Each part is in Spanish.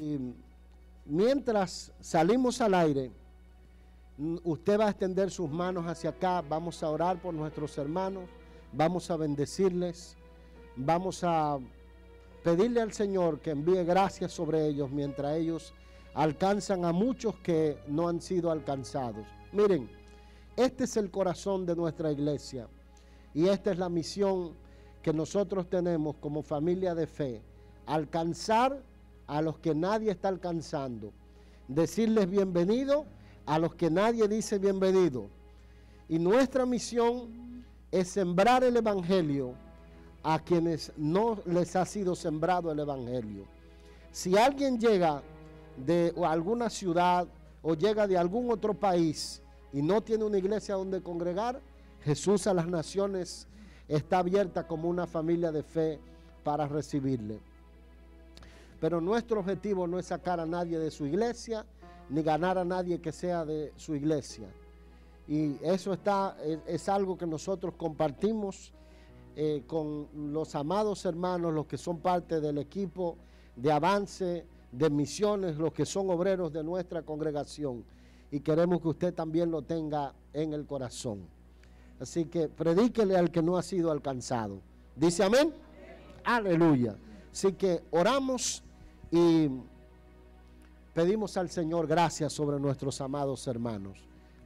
y mientras salimos al aire, usted va a extender sus manos hacia acá, vamos a orar por nuestros hermanos, vamos a bendecirles, vamos a pedirle al Señor que envíe gracias sobre ellos mientras ellos alcanzan a muchos que no han sido alcanzados. Miren, este es el corazón de nuestra iglesia y esta es la misión que nosotros tenemos como familia de fe, alcanzar a los que nadie está alcanzando, decirles bienvenido a los que nadie dice bienvenido. Y nuestra misión es sembrar el Evangelio a quienes no les ha sido sembrado el Evangelio. Si alguien llega de alguna ciudad o llega de algún otro país y no tiene una iglesia donde congregar, Jesús a las naciones está abierta como una familia de fe para recibirle. Pero nuestro objetivo no es sacar a nadie de su iglesia, ni ganar a nadie que sea de su iglesia. Y eso está, es, algo que nosotros compartimos eh, con los amados hermanos, los que son parte del equipo de avance, de misiones, los que son obreros de nuestra congregación. Y queremos que usted también lo tenga en el corazón. Así que predíquele al que no ha sido alcanzado. ¿Dice amén. Aleluya. Así que oramos y pedimos al Señor gracias sobre nuestros amados hermanos.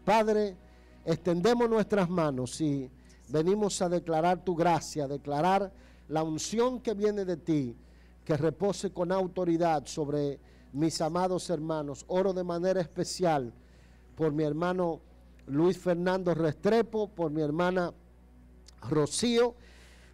Padre, extendemos nuestras manos y venimos a declarar tu gracia, declarar la unción que viene de ti, que repose con autoridad sobre mis amados hermanos. Oro de manera especial por mi hermano Luis Fernando Restrepo, por mi hermana Rocío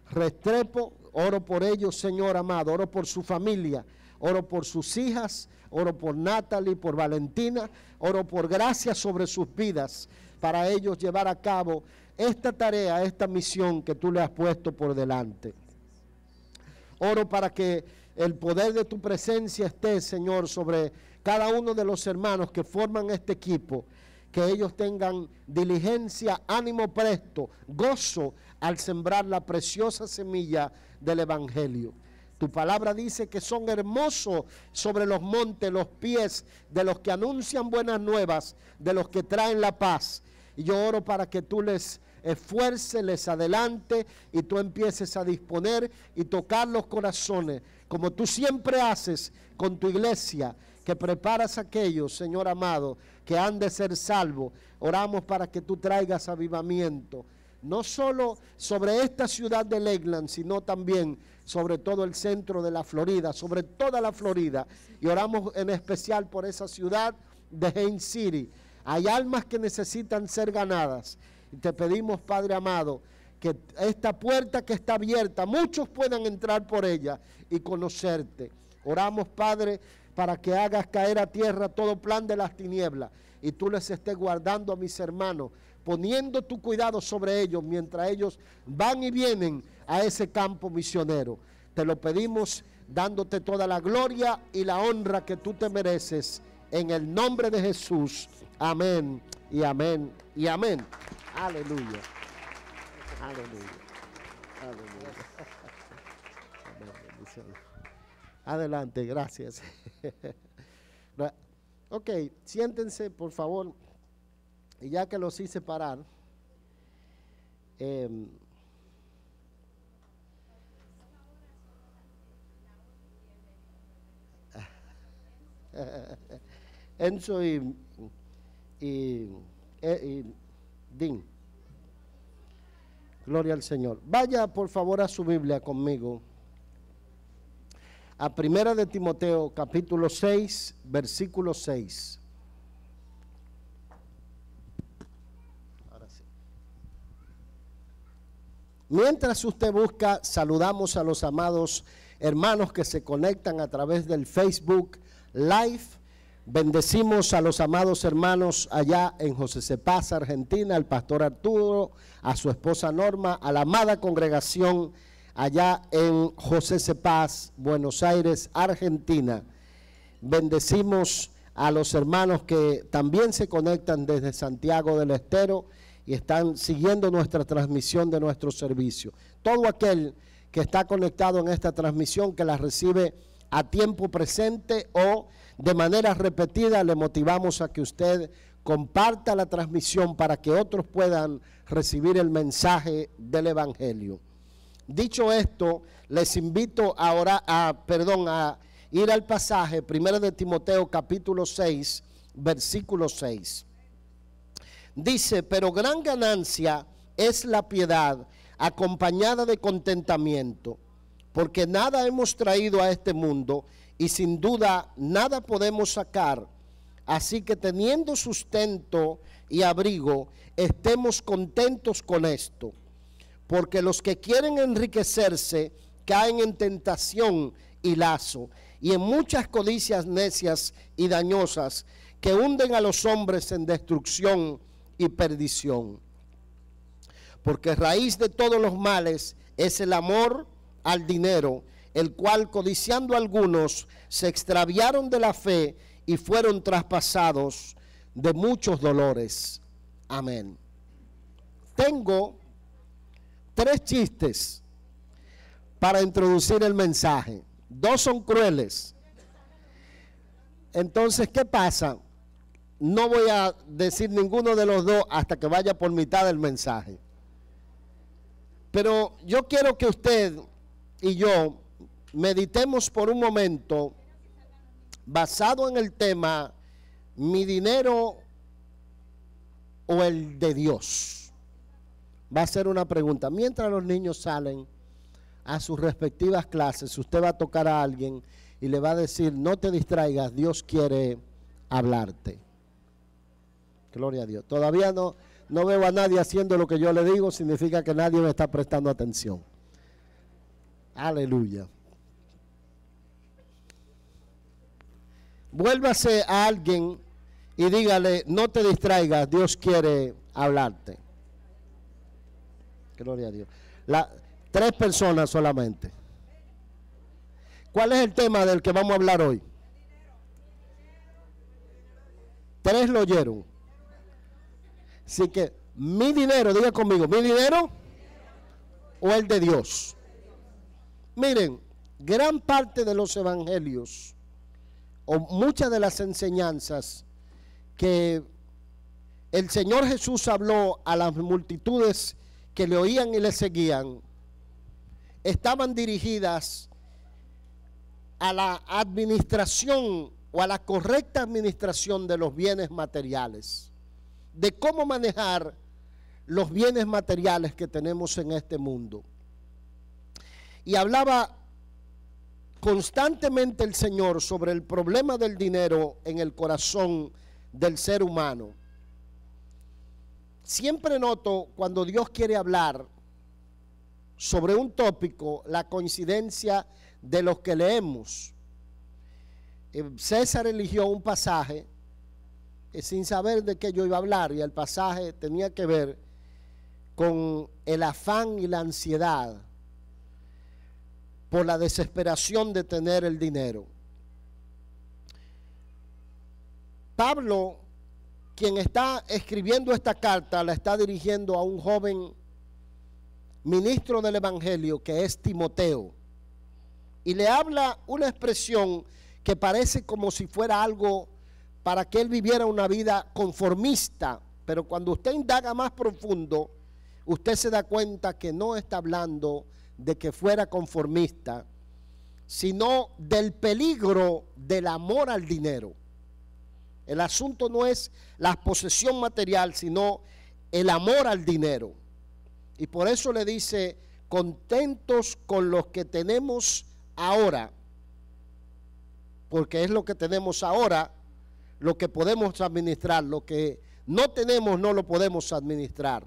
Restrepo. Oro por ellos, Señor amado. Oro por su familia. Oro por sus hijas, oro por Natalie, por Valentina, oro por gracias sobre sus vidas para ellos llevar a cabo esta tarea, esta misión que tú le has puesto por delante. Oro para que el poder de tu presencia esté, Señor, sobre cada uno de los hermanos que forman este equipo que ellos tengan diligencia, ánimo presto, gozo al sembrar la preciosa semilla del Evangelio. Tu palabra dice que son hermosos sobre los montes los pies de los que anuncian buenas nuevas, de los que traen la paz. Y yo oro para que tú les esfuerces, les adelante y tú empieces a disponer y tocar los corazones, como tú siempre haces con tu iglesia, que preparas a aquellos, Señor amado, que han de ser salvos. Oramos para que tú traigas avivamiento, no solo sobre esta ciudad de Legland sino también sobre todo el centro de la Florida, sobre toda la Florida. Y oramos en especial por esa ciudad de Haines City. Hay almas que necesitan ser ganadas. te pedimos, Padre amado, que esta puerta que está abierta, muchos puedan entrar por ella y conocerte. Oramos, Padre, para que hagas caer a tierra todo plan de las tinieblas y tú les estés guardando a mis hermanos poniendo tu cuidado sobre ellos mientras ellos van y vienen a ese campo misionero. Te lo pedimos dándote toda la gloria y la honra que tú te mereces. En el nombre de Jesús. Amén y amén y amén. Aleluya. Aleluya. Aleluya. Adelante, gracias. ok, siéntense, por favor. Y ya que los hice parar, eh, Enzo y, e, Din. Gloria al Señor. Vaya por favor a su Biblia conmigo. A Primera de Timoteo, capítulo 6, versículo 6. Mientras usted busca, saludamos a los amados hermanos que se conectan a través del Facebook Live. Bendecimos a los amados hermanos allá en José Cepaz, Argentina, al pastor Arturo, a su esposa Norma, a la amada congregación allá en José Cepaz, Buenos Aires, Argentina. Bendecimos a los hermanos que también se conectan desde Santiago del Estero y están siguiendo nuestra transmisión de nuestro servicio. Todo aquel que está conectado en esta transmisión, que la recibe a tiempo presente o de manera repetida, le motivamos a que usted comparta la transmisión para que otros puedan recibir el mensaje del Evangelio. Dicho esto, les invito ahora a, perdón, a ir al pasaje, 1 de Timoteo capítulo 6, versículo 6. Dice, pero gran ganancia es la piedad acompañada de contentamiento, porque nada hemos traído a este mundo y sin duda nada podemos sacar. Así que teniendo sustento y abrigo, estemos contentos con esto, porque los que quieren enriquecerse caen en tentación y lazo, y en muchas codicias necias y dañosas que hunden a los hombres en destrucción y perdición. Porque raíz de todos los males es el amor al dinero, el cual codiciando algunos se extraviaron de la fe y fueron traspasados de muchos dolores. Amén. Tengo tres chistes para introducir el mensaje. Dos son crueles. Entonces, ¿qué pasa? no voy a decir ninguno de los dos hasta que vaya por mitad del mensaje. Pero yo quiero que usted y yo meditemos por un momento basado en el tema mi dinero o el de Dios. Va a ser una pregunta. Mientras los niños salen a sus respectivas clases, usted va a tocar a alguien y le va a decir, no te distraigas, Dios quiere hablarte. Gloria a Dios. Todavía no, no veo a nadie haciendo lo que yo le digo, significa que nadie me está prestando atención. Aleluya. Vuélvase a alguien y dígale, no te distraigas, Dios quiere hablarte. Gloria a Dios. tres personas solamente. ¿Cuál es el tema del que vamos a hablar hoy? Tres lo oyeron. Así que mi dinero, diga conmigo, mi dinero o el de Dios. Miren, gran parte de los evangelios o muchas de las enseñanzas que el Señor Jesús habló a las multitudes que le oían y le seguían, estaban dirigidas a la administración o a la correcta administración de los bienes materiales de cómo manejar los bienes materiales que tenemos en este mundo. Y hablaba constantemente el Señor sobre el problema del dinero en el corazón del ser humano. Siempre noto cuando Dios quiere hablar sobre un tópico la coincidencia de los que leemos. Eh, César eligió un pasaje eh, sin saber de qué yo iba a hablar y el pasaje tenía que ver con el afán y la ansiedad por la desesperación de tener el dinero. Pablo, quien está escribiendo esta carta, la está dirigiendo a un joven ministro del Evangelio que es Timoteo. Y le habla una expresión que parece como si fuera algo para que él viviera una vida conformista. Pero cuando usted indaga más profundo, usted se da cuenta que no está hablando de que fuera conformista, sino del peligro del amor al dinero. El asunto no es la posesión material, sino el amor al dinero. Y por eso le dice, contentos con los que tenemos ahora, porque es lo que tenemos ahora lo que podemos administrar, lo que no tenemos no lo podemos administrar.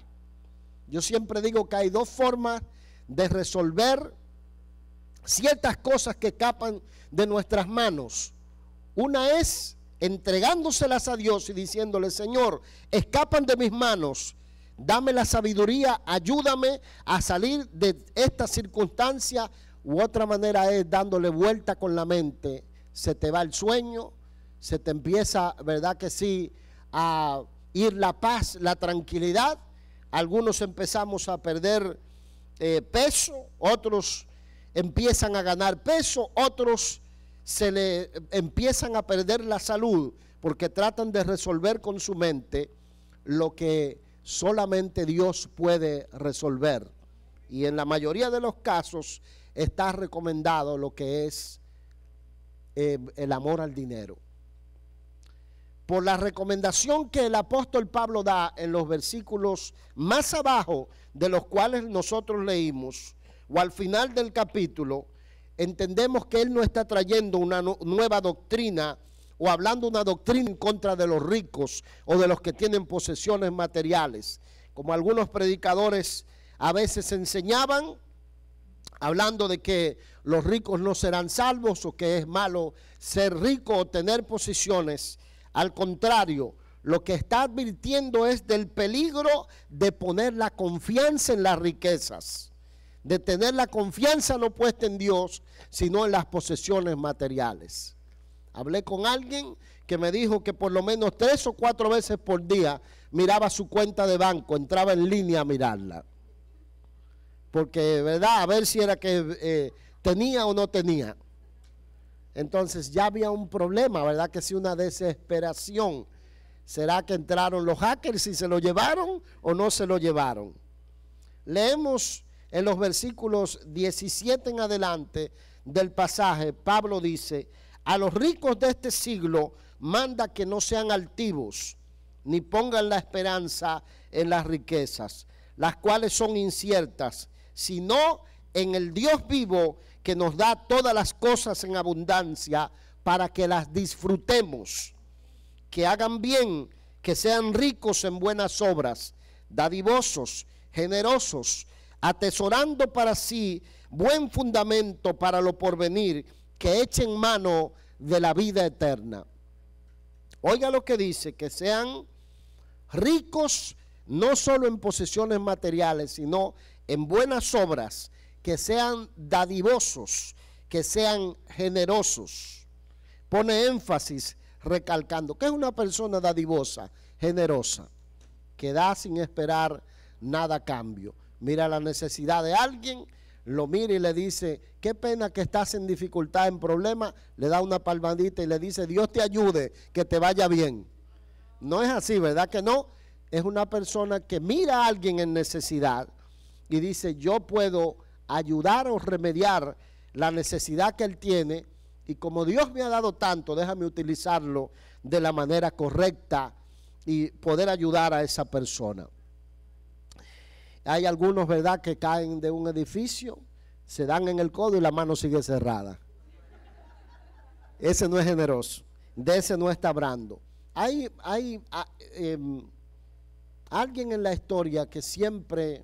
Yo siempre digo que hay dos formas de resolver ciertas cosas que escapan de nuestras manos. Una es entregándoselas a Dios y diciéndole, Señor, escapan de mis manos, dame la sabiduría, ayúdame a salir de esta circunstancia. U otra manera es dándole vuelta con la mente, se te va el sueño, se te empieza, ¿verdad que sí?, a ir la paz, la tranquilidad. Algunos empezamos a perder eh, peso, otros empiezan a ganar peso, otros se le empiezan a perder la salud porque tratan de resolver con su mente lo que solamente Dios puede resolver. Y en la mayoría de los casos está recomendado lo que es eh, el amor al dinero por la recomendación que el apóstol Pablo da en los versículos más abajo de los cuales nosotros leímos, o al final del capítulo, entendemos que él no está trayendo una nueva doctrina o hablando una doctrina en contra de los ricos o de los que tienen posesiones materiales, como algunos predicadores a veces enseñaban, hablando de que los ricos no serán salvos o que es malo ser rico o tener posesiones al contrario, lo que está advirtiendo es del peligro de poner la confianza en las riquezas, de tener la confianza no puesta en Dios, sino en las posesiones materiales. Hablé con alguien que me dijo que por lo menos tres o cuatro veces por día miraba su cuenta de banco, entraba en línea a mirarla. Porque, ¿verdad? A ver si era que eh, tenía o no tenía. Entonces ya había un problema, ¿verdad? Que si una desesperación. ¿Será que entraron los hackers y se lo llevaron o no se lo llevaron? Leemos en los versículos 17 en adelante del pasaje, Pablo dice, a los ricos de este siglo manda que no sean altivos, ni pongan la esperanza en las riquezas, las cuales son inciertas, sino en el Dios vivo que nos da todas las cosas en abundancia para que las disfrutemos, que hagan bien, que sean ricos en buenas obras, dadivosos, generosos, atesorando para sí buen fundamento para lo porvenir, que echen mano de la vida eterna. Oiga lo que dice, que sean ricos no solo en posesiones materiales, sino en buenas obras, que sean dadivosos, que sean generosos. Pone énfasis recalcando que es una persona dadivosa, generosa, que da sin esperar nada a cambio. Mira la necesidad de alguien, lo mira y le dice, qué pena que estás en dificultad, en problema, le da una palmadita y le dice, Dios te ayude, que te vaya bien. No es así, ¿verdad que no? Es una persona que mira a alguien en necesidad y dice, yo puedo ayudar o remediar la necesidad que él tiene. Y como Dios me ha dado tanto, déjame utilizarlo de la manera correcta y poder ayudar a esa persona. Hay algunos, ¿verdad?, que caen de un edificio, se dan en el codo y la mano sigue cerrada. Ese no es generoso, de ese no está hablando. Hay, hay ah, em, alguien en la historia que siempre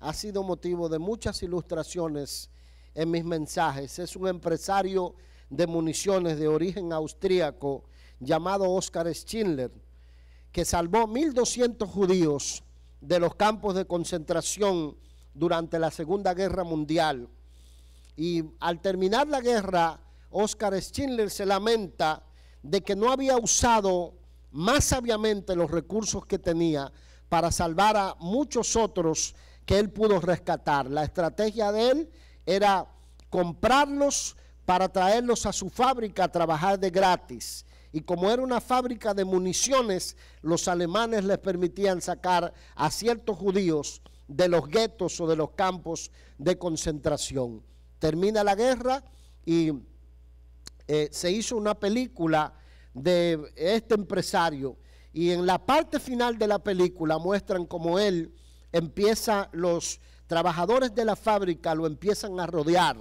ha sido motivo de muchas ilustraciones en mis mensajes. Es un empresario de municiones de origen austríaco llamado Oscar Schindler, que salvó 1.200 judíos de los campos de concentración durante la Segunda Guerra Mundial. Y al terminar la guerra, Oscar Schindler se lamenta de que no había usado más sabiamente los recursos que tenía para salvar a muchos otros que él pudo rescatar. La estrategia de él era comprarlos para traerlos a su fábrica a trabajar de gratis. Y como era una fábrica de municiones, los alemanes les permitían sacar a ciertos judíos de los guetos o de los campos de concentración. Termina la guerra y eh, se hizo una película de este empresario. Y en la parte final de la película muestran cómo él empieza los trabajadores de la fábrica lo empiezan a rodear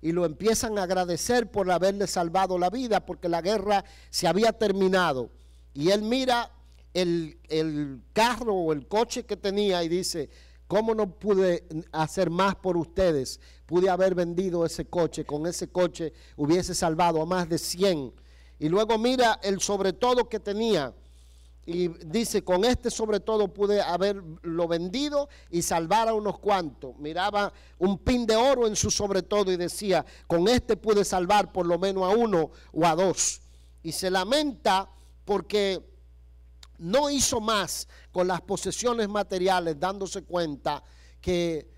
y lo empiezan a agradecer por haberle salvado la vida porque la guerra se había terminado. Y él mira el, el carro o el coche que tenía y dice, ¿Cómo no pude hacer más por ustedes? Pude haber vendido ese coche. Con ese coche hubiese salvado a más de 100. Y luego mira el sobre todo que tenía. Y dice, con este sobre todo pude haberlo vendido y salvar a unos cuantos. Miraba un pin de oro en su sobre todo y decía, con este pude salvar por lo menos a uno o a dos. Y se lamenta porque no hizo más con las posesiones materiales, dándose cuenta que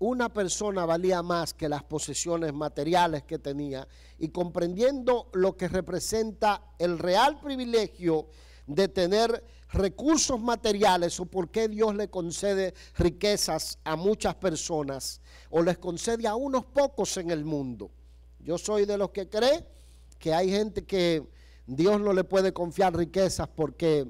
una persona valía más que las posesiones materiales que tenía. Y comprendiendo lo que representa el real privilegio de tener recursos materiales o por qué Dios le concede riquezas a muchas personas o les concede a unos pocos en el mundo. Yo soy de los que cree que hay gente que Dios no le puede confiar riquezas porque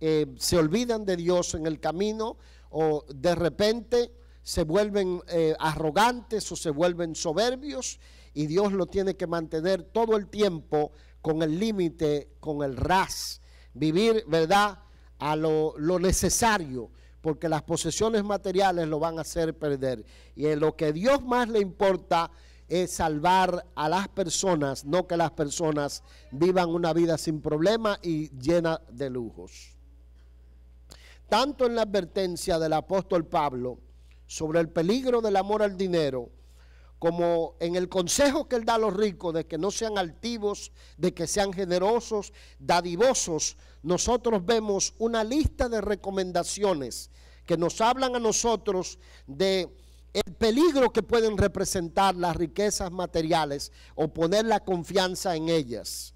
eh, se olvidan de Dios en el camino o de repente se vuelven eh, arrogantes o se vuelven soberbios y Dios lo tiene que mantener todo el tiempo con el límite, con el ras vivir, ¿verdad? A lo, necesario, porque las posesiones materiales lo van a hacer perder. Y en lo que Dios más le importa es salvar a las personas, no que las personas vivan una vida sin problema y llena de lujos. Tanto en la advertencia del apóstol Pablo sobre el peligro del amor al dinero, como en el consejo que él da a los ricos de que no sean altivos, de que sean generosos, dadivosos, nosotros vemos una lista de recomendaciones que nos hablan a nosotros de el peligro que pueden representar las riquezas materiales o poner la confianza en ellas.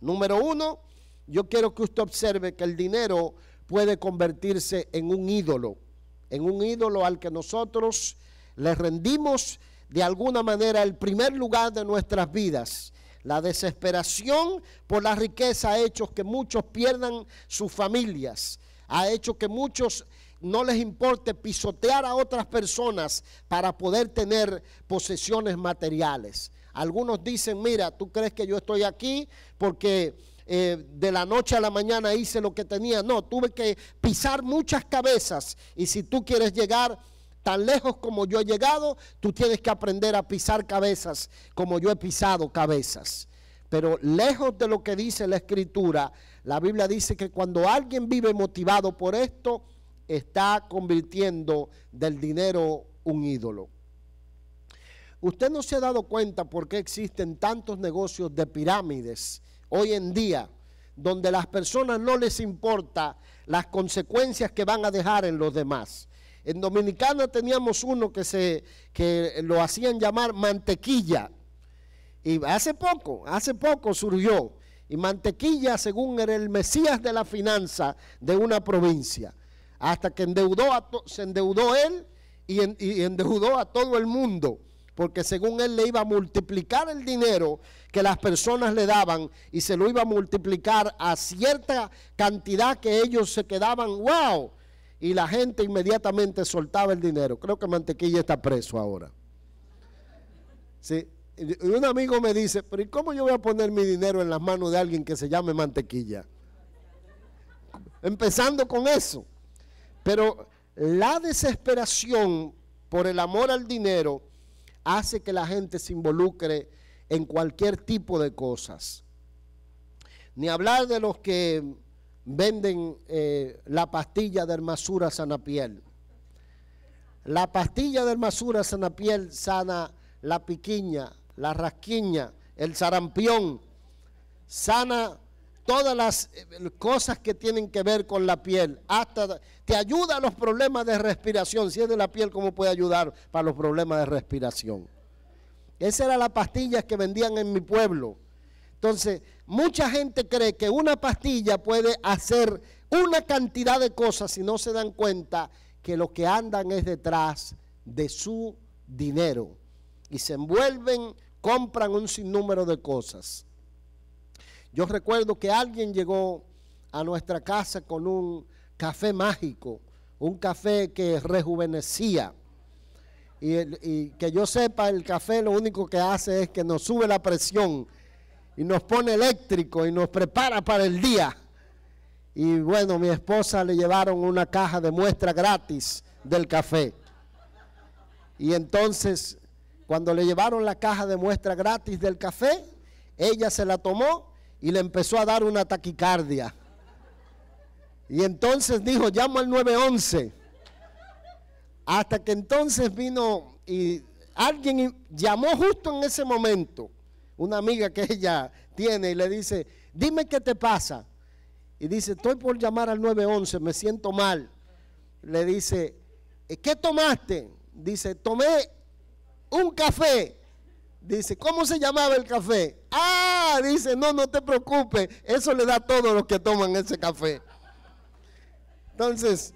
Número uno, yo quiero que usted observe que el dinero puede convertirse en un ídolo, en un ídolo al que nosotros le rendimos de alguna manera el primer lugar de nuestras vidas. La desesperación por la riqueza ha hecho que muchos pierdan sus familias, ha hecho que muchos no les importe pisotear a otras personas para poder tener posesiones materiales. Algunos dicen, mira, tú crees que yo estoy aquí porque eh, de la noche a la mañana hice lo que tenía. No, tuve que pisar muchas cabezas y si tú quieres llegar tan lejos como yo he llegado, tú tienes que aprender a pisar cabezas como yo he pisado cabezas. Pero lejos de lo que dice la escritura, la Biblia dice que cuando alguien vive motivado por esto, está convirtiendo del dinero un ídolo. Usted no se ha dado cuenta por qué existen tantos negocios de pirámides hoy en día, donde las personas no les importa las consecuencias que van a dejar en los demás. En Dominicana teníamos uno que, se, que lo hacían llamar mantequilla. Y hace poco, hace poco surgió. Y mantequilla, según era el Mesías de la finanza de una provincia. Hasta que endeudó a se endeudó él y, y endeudó a todo el mundo porque según él le iba a multiplicar el dinero que las personas le daban y se lo iba a multiplicar a cierta cantidad que ellos se quedaban, wow, y la gente inmediatamente soltaba el dinero. Creo que Mantequilla está preso ahora. Sí. Y un amigo me dice, pero ¿y cómo yo voy a poner mi dinero en las manos de alguien que se llame Mantequilla? Empezando con eso. Pero la desesperación por el amor al dinero hace que la gente se involucre en cualquier tipo de cosas. Ni hablar de los que venden eh, la pastilla de hermosura sana piel. La pastilla de hermosura sana piel sana la piquiña, la rasquiña, el sarampión, sana todas las eh, cosas que tienen que ver con la piel, hasta te ayuda a los problemas de respiración, si es de la piel, ¿cómo puede ayudar para los problemas de respiración? Esa era la pastilla que vendían en mi pueblo entonces, mucha gente cree que una pastilla puede hacer una cantidad de cosas si no se dan cuenta que lo que andan es detrás de su dinero. Y se envuelven, compran un sinnúmero de cosas. Yo recuerdo que alguien llegó a nuestra casa con un café mágico, un café que rejuvenecía. Y, que yo sepa, el café lo único que hace es que nos sube la presión y nos pone eléctrico y nos prepara para el día. Y bueno, mi esposa le llevaron una caja de muestra gratis del café. Y entonces, cuando le llevaron la caja de muestra gratis del café, ella se la tomó y le empezó a dar una taquicardia. Y entonces dijo, llamo al 911. Hasta que entonces vino y alguien llamó justo en ese momento una amiga que ella tiene y le dice, dime qué te pasa. Y dice, estoy por llamar al 911, me siento mal. Le dice, ¿qué tomaste? Dice, tomé un café. Dice, ¿cómo se llamaba el café? Ah, dice, no, no te preocupes, eso le da a todos los que toman ese café. Entonces,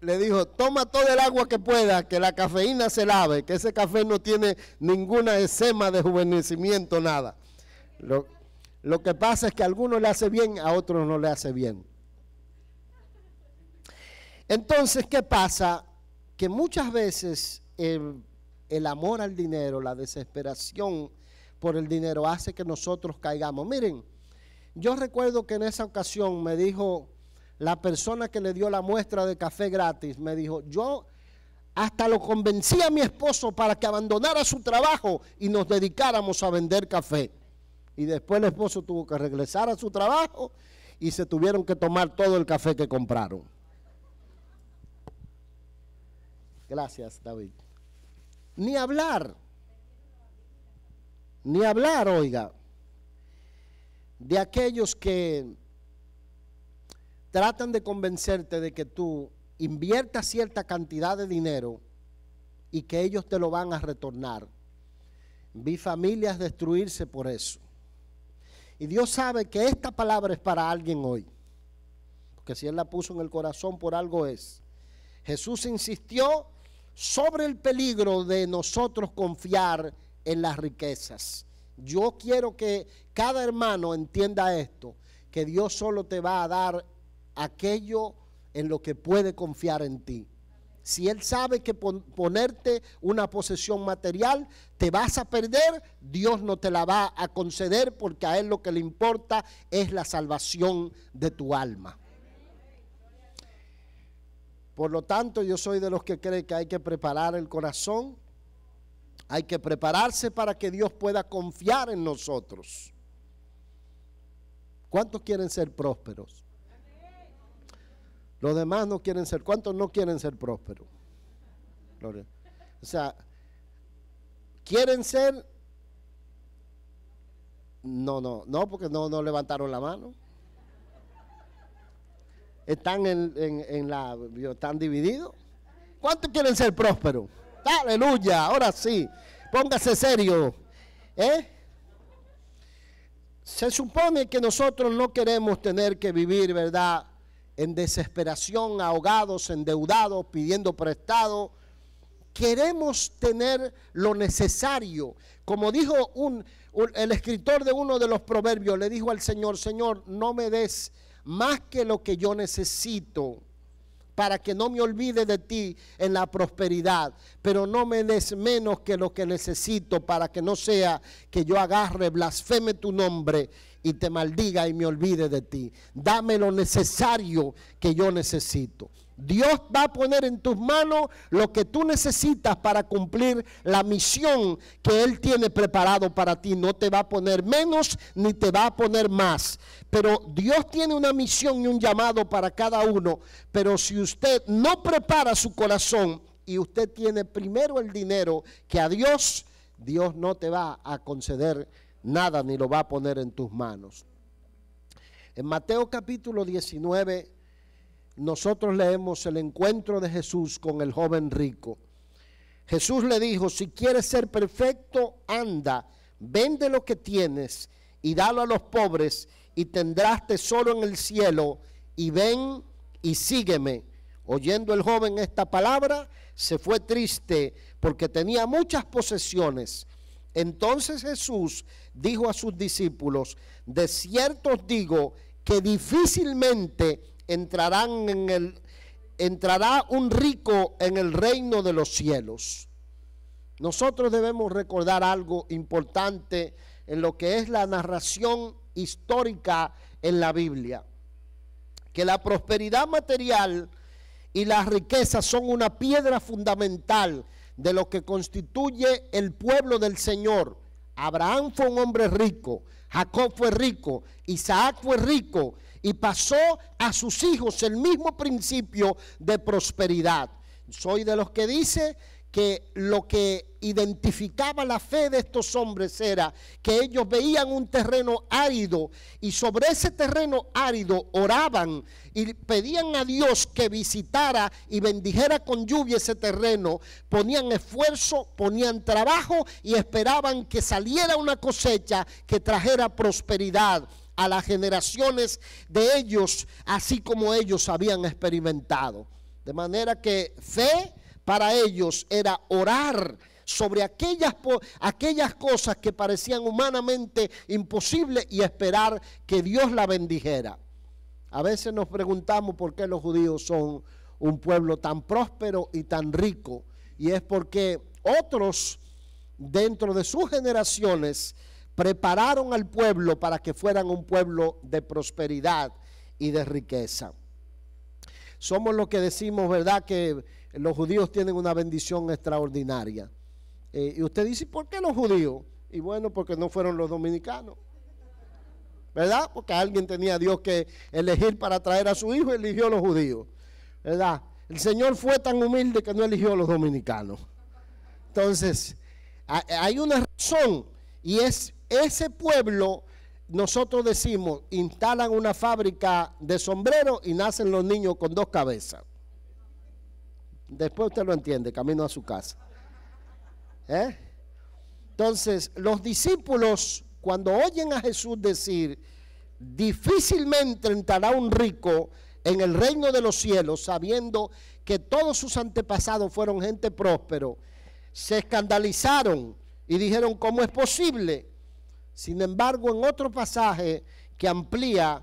le dijo, toma todo el agua que pueda, que la cafeína se lave, que ese café no tiene ninguna esema de juvenecimiento, nada. Lo, que pasa es que a algunos le hace bien, a otros no le hace bien. Entonces, ¿qué pasa? Que muchas veces el, el amor al dinero, la desesperación por el dinero hace que nosotros caigamos. Miren, yo recuerdo que en esa ocasión me dijo la persona que le dio la muestra de café gratis me dijo, yo hasta lo convencí a mi esposo para que abandonara su trabajo y nos dedicáramos a vender café. Y después el esposo tuvo que regresar a su trabajo y se tuvieron que tomar todo el café que compraron. Gracias, David. Ni hablar. Ni hablar, oiga, de aquellos que tratan de convencerte de que tú inviertas cierta cantidad de dinero y que ellos te lo van a retornar. Vi familias destruirse por eso. Y Dios sabe que esta palabra es para alguien hoy. Porque si Él la puso en el corazón por algo es. Jesús insistió sobre el peligro de nosotros confiar en las riquezas. Yo quiero que cada hermano entienda esto, que Dios solo te va a dar aquello en lo que puede confiar en ti. Si Él sabe que ponerte una posesión material te vas a perder, Dios no te la va a conceder porque a Él lo que le importa es la salvación de tu alma. Por lo tanto, yo soy de los que cree que hay que preparar el corazón, hay que prepararse para que Dios pueda confiar en nosotros. ¿Cuántos quieren ser prósperos? Los demás no quieren ser, ¿cuántos no quieren ser prósperos? O sea, quieren ser, no, no, no, porque no, no levantaron la mano. Están en, la, están divididos. ¿Cuántos quieren ser prósperos? Aleluya, ahora sí, póngase serio. ¿eh? Se supone que nosotros no queremos tener que vivir, ¿verdad? en desesperación, ahogados, endeudados, pidiendo prestado. Queremos tener lo necesario. Como dijo un, el escritor de uno de los proverbios, le dijo al Señor, Señor, no me des más que lo que yo necesito para que no me olvide de ti en la prosperidad, pero no me des menos que lo que necesito para que no sea que yo agarre, blasfeme tu nombre y te maldiga y me olvide de ti. Dame lo necesario que yo necesito. Dios va a poner en tus manos lo que tú necesitas para cumplir la misión que Él tiene preparado para ti. No te va a poner menos ni te va a poner más. Pero Dios tiene una misión y un llamado para cada uno. Pero si usted no prepara su corazón y usted tiene primero el dinero que a Dios, Dios no te va a conceder nada ni lo va a poner en tus manos. En Mateo capítulo 19 nosotros leemos el encuentro de Jesús con el joven rico. Jesús le dijo, si quieres ser perfecto, anda, vende lo que tienes y dalo a los pobres y tendrás tesoro en el cielo y ven y sígueme. Oyendo el joven esta palabra, se fue triste porque tenía muchas posesiones. Entonces Jesús dijo a sus discípulos, de cierto os digo que difícilmente entrarán en el entrará un rico en el reino de los cielos. Nosotros debemos recordar algo importante en lo que es la narración histórica en la Biblia, que la prosperidad material y las riquezas son una piedra fundamental de lo que constituye el pueblo del Señor. Abraham fue un hombre rico, Jacob fue rico, Isaac fue rico, y pasó a sus hijos el mismo principio de prosperidad. Soy de los que dice que lo que identificaba la fe de estos hombres era que ellos veían un terreno árido y sobre ese terreno árido oraban y pedían a Dios que visitara y bendijera con lluvia ese terreno, ponían esfuerzo, ponían trabajo y esperaban que saliera una cosecha que trajera prosperidad a las generaciones de ellos, así como ellos habían experimentado. De manera que fe para ellos era orar sobre aquellas, aquellas cosas que parecían humanamente imposibles y esperar que Dios la bendijera. A veces nos preguntamos por qué los judíos son un pueblo tan próspero y tan rico. Y es porque otros dentro de sus generaciones prepararon al pueblo para que fueran un pueblo de prosperidad y de riqueza. Somos los que decimos, ¿verdad?, que los judíos tienen una bendición extraordinaria. Eh, y usted dice, ¿por qué los judíos? Y bueno, porque no fueron los dominicanos. ¿Verdad? Porque alguien tenía a Dios que elegir para traer a su hijo, eligió a los judíos. ¿Verdad? El Señor fue tan humilde que no eligió a los dominicanos. Entonces, hay una razón y es ese pueblo, nosotros decimos, instalan una fábrica de sombreros y nacen los niños con dos cabezas. Después usted lo entiende, camino a su casa. ¿Eh? Entonces, los discípulos, cuando oyen a Jesús decir, difícilmente entrará un rico en el reino de los cielos, sabiendo que todos sus antepasados fueron gente próspero, se escandalizaron y dijeron, ¿cómo es posible? Sin embargo, en otro pasaje que amplía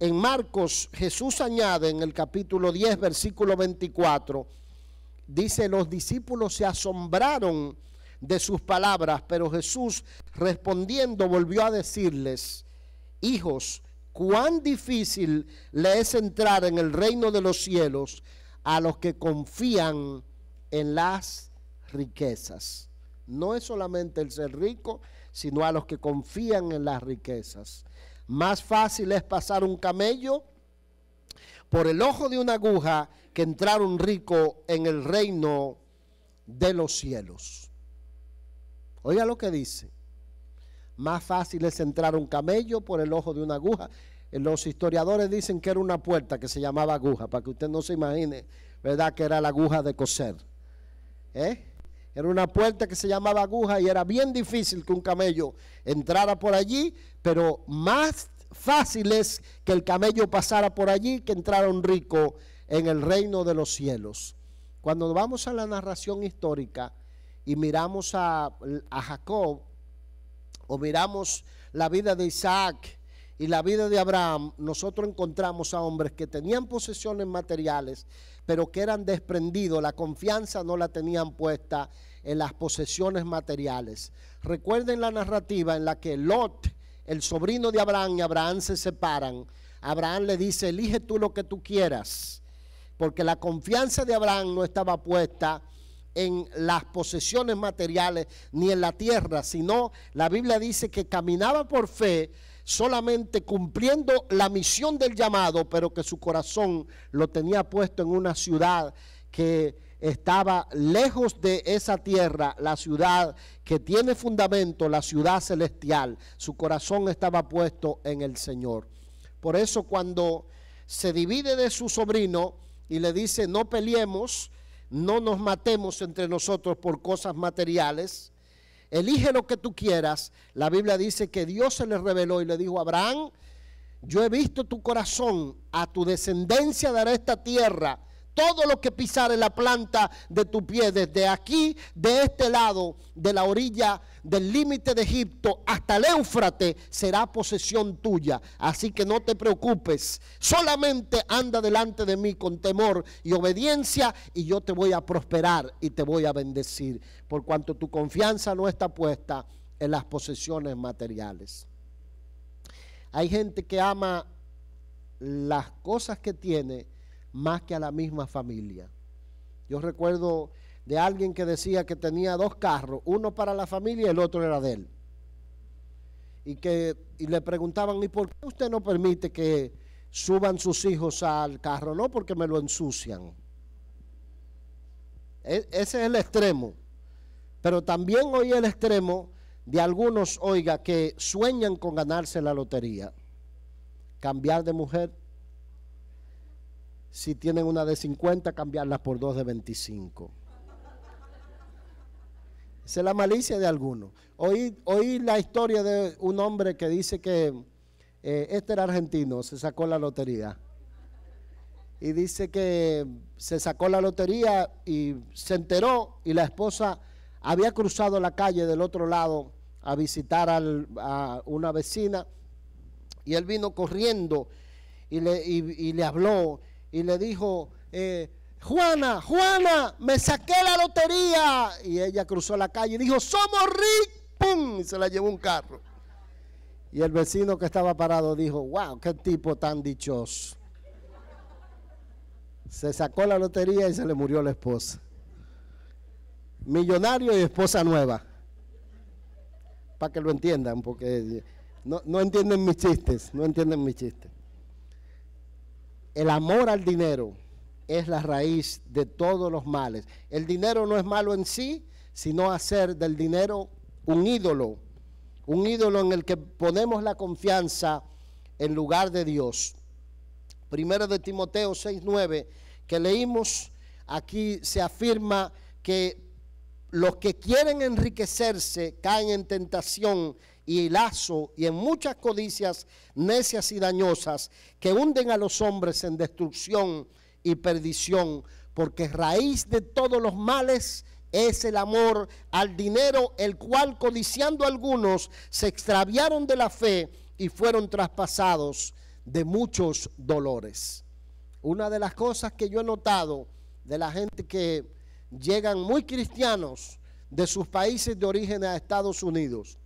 en Marcos, Jesús añade en el capítulo 10, versículo 24, dice, los discípulos se asombraron de sus palabras, pero Jesús respondiendo volvió a decirles, hijos, cuán difícil le es entrar en el reino de los cielos a los que confían en las riquezas. No es solamente el ser rico, sino a los que confían en las riquezas. Más fácil es pasar un camello por el ojo de una aguja que entrar un rico en el reino de los cielos. Oiga lo que dice. Más fácil es entrar un camello por el ojo de una aguja. Eh, los historiadores dicen que era una puerta que se llamaba aguja, para que usted no se imagine, ¿verdad? Que era la aguja de coser. ¿Eh? Era una puerta que se llamaba aguja y era bien difícil que un camello entrara por allí, pero más fácil es que el camello pasara por allí que entrara un rico en el reino de los cielos. Cuando vamos a la narración histórica y miramos a, a Jacob o miramos la vida de Isaac y la vida de Abraham, nosotros encontramos a hombres que tenían posesiones materiales, pero que eran desprendidos, la confianza no la tenían puesta en las posesiones materiales. Recuerden la narrativa en la que Lot, el sobrino de Abraham y Abraham se separan. Abraham le dice, elige tú lo que tú quieras, porque la confianza de Abraham no estaba puesta en las posesiones materiales ni en la tierra, sino la Biblia dice que caminaba por fe solamente cumpliendo la misión del llamado, pero que su corazón lo tenía puesto en una ciudad que estaba lejos de esa tierra, la ciudad que tiene fundamento, la ciudad celestial. Su corazón estaba puesto en el Señor. Por eso cuando se divide de su sobrino y le dice, no peleemos, no nos matemos entre nosotros por cosas materiales, elige lo que tú quieras. La Biblia dice que Dios se le reveló y le dijo, Abraham, yo he visto tu corazón, a tu descendencia daré esta tierra todo lo que pisare la planta de tu pie, desde aquí, de este lado, de la orilla del límite de Egipto hasta el Éufrates, será posesión tuya. Así que no te preocupes, solamente anda delante de mí con temor y obediencia y yo te voy a prosperar y te voy a bendecir, por cuanto tu confianza no está puesta en las posesiones materiales. Hay gente que ama las cosas que tiene, más que a la misma familia. Yo recuerdo de alguien que decía que tenía dos carros, uno para la familia y el otro era de él. Y, que, y le preguntaban, ¿y por qué usted no permite que suban sus hijos al carro? No, porque me lo ensucian. E, ese es el extremo. Pero también hoy el extremo de algunos, oiga, que sueñan con ganarse la lotería, cambiar de mujer, si tienen una de 50, cambiarlas por dos de 25. Esa es la malicia de algunos. Oí, la historia de un hombre que dice que eh, este era argentino, se sacó la lotería. Y dice que se sacó la lotería y se enteró y la esposa había cruzado la calle del otro lado a visitar a una vecina y él vino corriendo y le, y le habló y le dijo, eh, Juana, Juana, me saqué la lotería. Y ella cruzó la calle y dijo, somos ricos, ¡pum! Y se la llevó un carro. Y el vecino que estaba parado dijo, wow, qué tipo tan dichoso. Se sacó la lotería y se le murió la esposa. Millonario y esposa nueva. Para que lo entiendan, porque no, no entienden mis chistes, no entienden mis chistes. El amor al dinero es la raíz de todos los males. El dinero no es malo en sí, sino hacer del dinero un ídolo, un ídolo en el que ponemos la confianza en lugar de Dios. Primero de Timoteo 6:9 que leímos aquí se afirma que los que quieren enriquecerse caen en tentación y lazo y en muchas codicias necias y dañosas que hunden a los hombres en destrucción y perdición, porque raíz de todos los males es el amor al dinero, el cual codiciando algunos se extraviaron de la fe y fueron traspasados de muchos dolores. Una de las cosas que yo he notado de la gente que llegan muy cristianos de sus países de origen a Estados Unidos,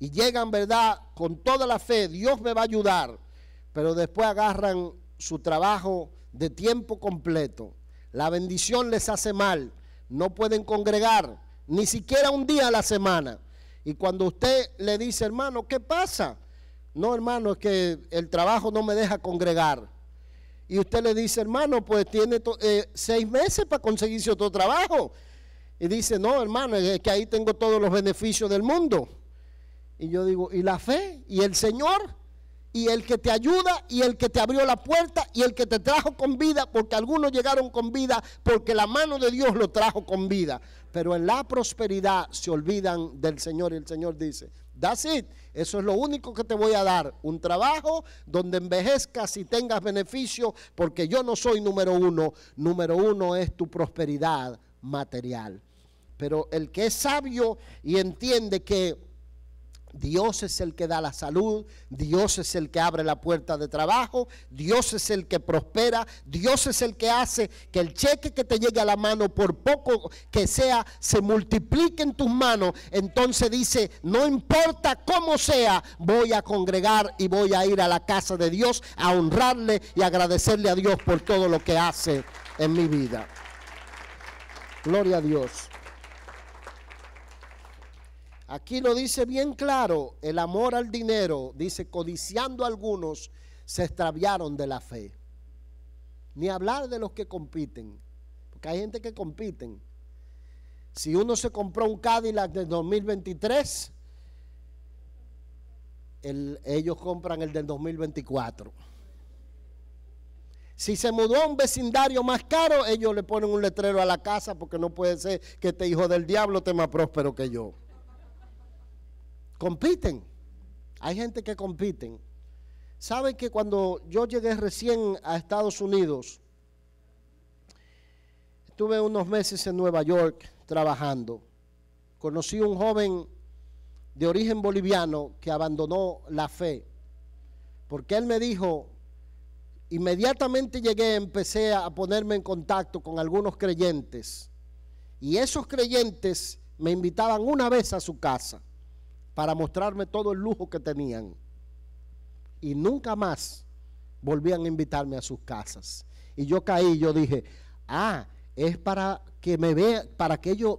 y llegan, ¿verdad? Con toda la fe, Dios me va a ayudar, pero después agarran su trabajo de tiempo completo. La bendición les hace mal, no pueden congregar ni siquiera un día a la semana. Y cuando usted le dice, hermano, ¿qué pasa? No, hermano, es que el trabajo no me deja congregar. Y usted le dice, hermano, pues tiene eh, seis meses para conseguirse otro trabajo. Y dice, no, hermano, es que ahí tengo todos los beneficios del mundo. Y yo digo, ¿y la fe? ¿Y el Señor? ¿Y el que te ayuda? ¿Y el que te abrió la puerta? ¿Y el que te trajo con vida? Porque algunos llegaron con vida porque la mano de Dios lo trajo con vida. Pero en la prosperidad se olvidan del Señor y el Señor dice, That's it. Eso es lo único que te voy a dar. Un trabajo donde envejezcas y tengas beneficio, porque yo no soy número uno. Número uno es tu prosperidad material. Pero el que es sabio y entiende que Dios es el que da la salud, Dios es el que abre la puerta de trabajo, Dios es el que prospera, Dios es el que hace que el cheque que te llegue a la mano, por poco que sea, se multiplique en tus manos. Entonces dice, no importa cómo sea, voy a congregar y voy a ir a la casa de Dios a honrarle y agradecerle a Dios por todo lo que hace en mi vida. Gloria a Dios. Aquí lo dice bien claro, el amor al dinero, dice, codiciando algunos, se extraviaron de la fe. Ni hablar de los que compiten, porque hay gente que compiten. Si uno se compró un Cadillac del 2023, ellos compran el del 2024. Si se mudó a un vecindario más caro, ellos le ponen un letrero a la casa porque no puede ser que este hijo del diablo esté más próspero que yo compiten. Hay gente que compiten. Saben que cuando yo llegué recién a Estados Unidos, estuve unos meses en Nueva York trabajando. Conocí un joven de origen boliviano que abandonó la fe, porque él me dijo, inmediatamente llegué, empecé a ponerme en contacto con algunos creyentes, y esos creyentes me invitaban una vez a su casa para mostrarme todo el lujo que tenían. Y nunca más volvían a invitarme a sus casas. Y yo caí, yo dije, ah, es para que me vean, para que ellos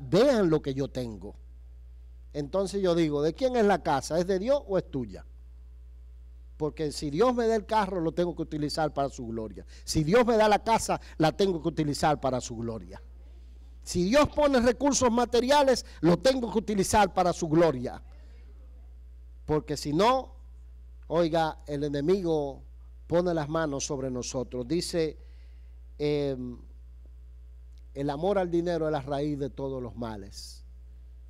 vean lo que yo tengo. Entonces yo digo, ¿de quién es la casa? ¿Es de Dios o es tuya? Porque si Dios me da el carro, lo tengo que utilizar para su gloria. Si Dios me da la casa, la tengo que utilizar para su gloria. Si Dios pone recursos materiales, lo tengo que utilizar para su gloria. Porque si no, oiga, el enemigo pone las manos sobre nosotros. Dice, em, el amor al dinero es la raíz de todos los males.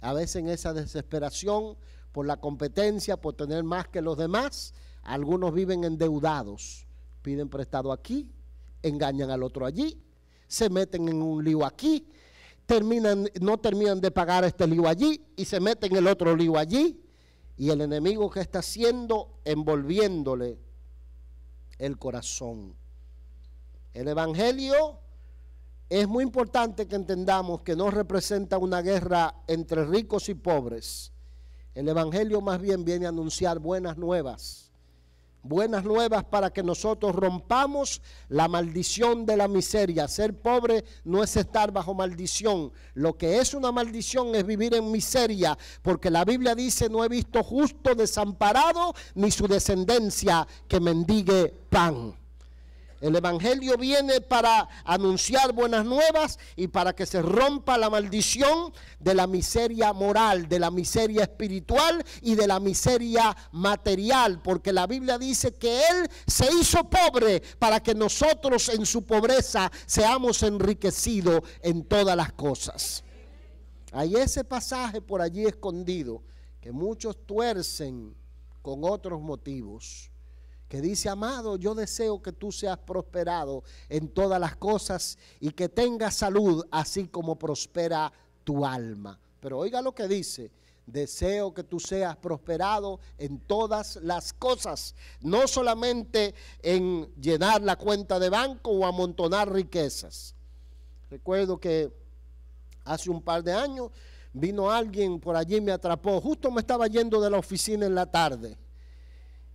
A veces en esa desesperación por la competencia, por tener más que los demás, algunos viven endeudados, piden prestado aquí, engañan al otro allí, se meten en un lío aquí, terminan, no terminan de pagar este lío allí y se meten el otro lío allí. Y el enemigo que está haciendo, envolviéndole el corazón. El Evangelio es muy importante que entendamos que no representa una guerra entre ricos y pobres. El Evangelio más bien viene a anunciar buenas nuevas buenas nuevas para que nosotros rompamos la maldición de la miseria. Ser pobre no es estar bajo maldición. Lo que es una maldición es vivir en miseria, porque la Biblia dice, no he visto justo desamparado ni su descendencia que mendigue pan. El Evangelio viene para anunciar buenas nuevas y para que se rompa la maldición de la miseria moral, de la miseria espiritual y de la miseria material. Porque la Biblia dice que Él se hizo pobre para que nosotros en su pobreza seamos enriquecidos en todas las cosas. Hay ese pasaje por allí escondido que muchos tuercen con otros motivos que dice, amado, yo deseo que tú seas prosperado en todas las cosas y que tengas salud, así como prospera tu alma. Pero oiga lo que dice, deseo que tú seas prosperado en todas las cosas, no solamente en llenar la cuenta de banco o amontonar riquezas. Recuerdo que hace un par de años vino alguien por allí, me atrapó, justo me estaba yendo de la oficina en la tarde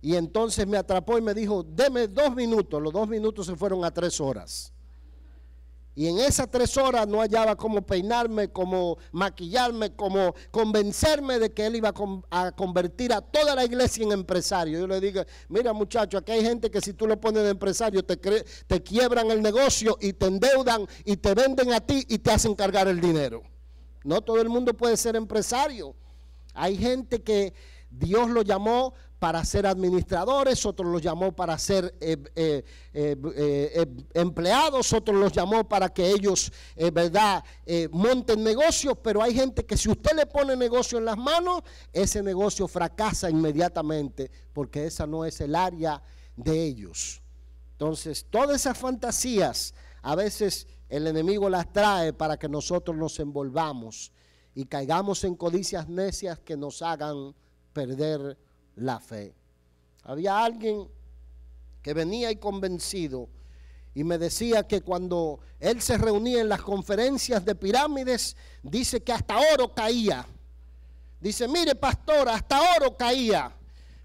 y entonces me atrapó y me dijo, deme dos minutos. Los dos minutos se fueron a tres horas. Y en esas tres horas no hallaba cómo peinarme, cómo maquillarme, cómo convencerme de que él iba a convertir a toda la iglesia en empresario. Yo le digo, mira muchacho, aquí hay gente que si tú lo pones de empresario te, te quiebran el negocio y te endeudan y te venden a ti y te hacen cargar el dinero. No todo el mundo puede ser empresario. Hay gente que Dios lo llamó para ser administradores, otros los llamó para ser eh, eh, eh, empleados, otros los llamó para que ellos, ¿verdad?, monten negocios, pero hay gente que si usted le pone negocio en las manos, ese negocio fracasa inmediatamente, porque esa no es el área de ellos. Entonces, todas esas fantasías a veces el enemigo las trae para que nosotros nos envolvamos y caigamos en codicias necias que nos hagan perder la fe. Había alguien que venía y convencido y me decía que cuando él se reunía en las conferencias de pirámides, dice que hasta oro caía. Dice, mire pastor, hasta oro caía.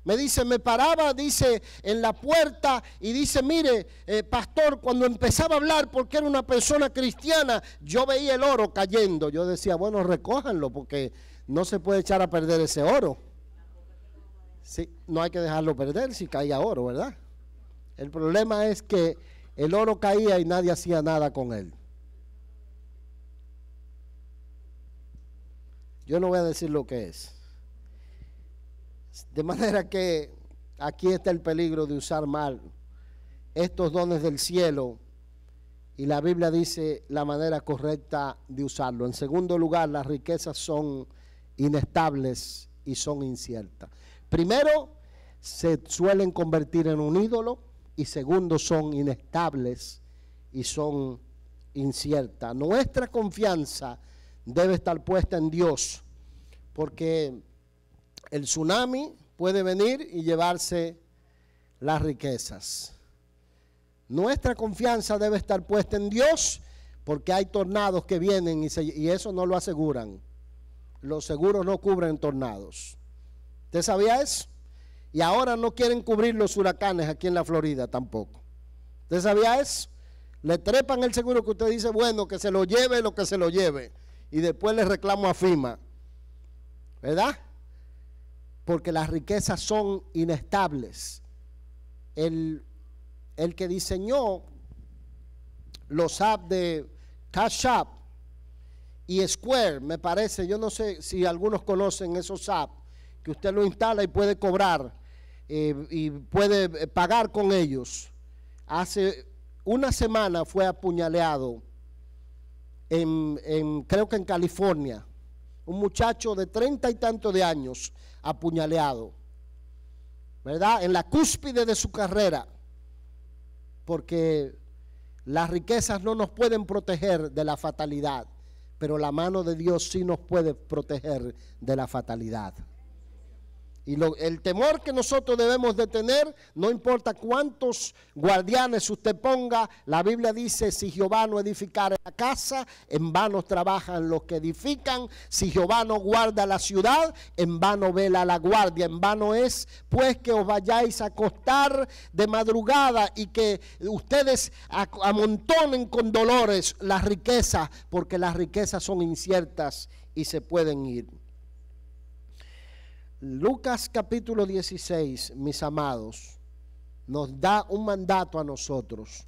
Me dice, me paraba, dice, en la puerta y dice, mire, eh, pastor, cuando empezaba a hablar, porque era una persona cristiana, yo veía el oro cayendo. Yo decía, bueno, recójanlo porque no se puede echar a perder ese oro. Sí, no hay que dejarlo perder si caía oro, ¿verdad? El problema es que el oro caía y nadie hacía nada con él. Yo no voy a decir lo que es. De manera que aquí está el peligro de usar mal estos dones del cielo y la Biblia dice la manera correcta de usarlo. En segundo lugar, las riquezas son inestables y son inciertas. Primero, se suelen convertir en un ídolo y segundo, son inestables y son inciertas. Nuestra confianza debe estar puesta en Dios, porque el tsunami puede venir y llevarse las riquezas. Nuestra confianza debe estar puesta en Dios porque hay tornados que vienen y, eso no lo aseguran. Los seguros no cubren tornados. ¿Usted sabía eso? Y ahora no quieren cubrir los huracanes aquí en la Florida tampoco. ¿Usted sabía eso? Le trepan el seguro que usted dice, bueno, que se lo lleve lo que se lo lleve. Y después le reclamo a FIMA. ¿Verdad? Porque las riquezas son inestables. El, el que diseñó los apps de Cash App y Square, me parece, yo no sé si algunos conocen esos apps que usted lo instala y puede cobrar eh, y puede eh, pagar con ellos. Hace una semana fue apuñaleado en, creo que en California, un muchacho de treinta y tanto de años apuñaleado, ¿verdad? En la cúspide de su carrera, porque las riquezas no nos pueden proteger de la fatalidad, pero la mano de Dios sí nos puede proteger de la fatalidad. Y el temor que nosotros debemos de tener, no importa cuántos guardianes usted ponga, la Biblia dice, si Jehová no edificara la casa, en vano trabajan los que edifican, si Jehová no guarda la ciudad, en vano vela la guardia, en vano es pues que os vayáis a acostar de madrugada y que ustedes amontonen con dolores las riquezas, porque las riquezas son inciertas y se pueden ir. Lucas capítulo 16, mis amados, nos da un mandato a nosotros.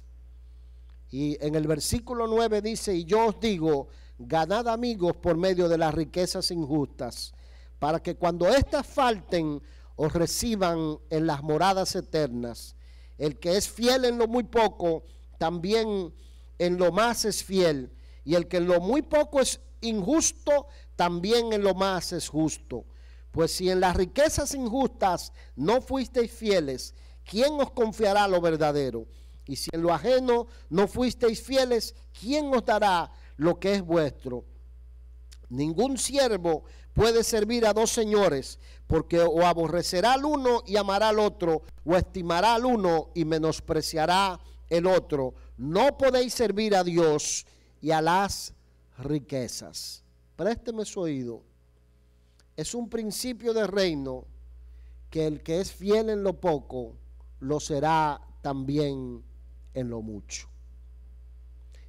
Y en el versículo 9 dice, y yo os digo, ganad amigos por medio de las riquezas injustas, para que cuando éstas falten os reciban en las moradas eternas. El que es fiel en lo muy poco, también en lo más es fiel. Y el que en lo muy poco es injusto, también en lo más es justo. Pues si en las riquezas injustas no fuisteis fieles, ¿quién os confiará lo verdadero? Y si en lo ajeno no fuisteis fieles, ¿quién os dará lo que es vuestro? Ningún siervo puede servir a dos señores, porque o aborrecerá al uno y amará al otro, o estimará al uno y menospreciará el otro. No podéis servir a Dios y a las riquezas. Présteme su oído es un principio de reino que el que es fiel en lo poco, lo será también en lo mucho.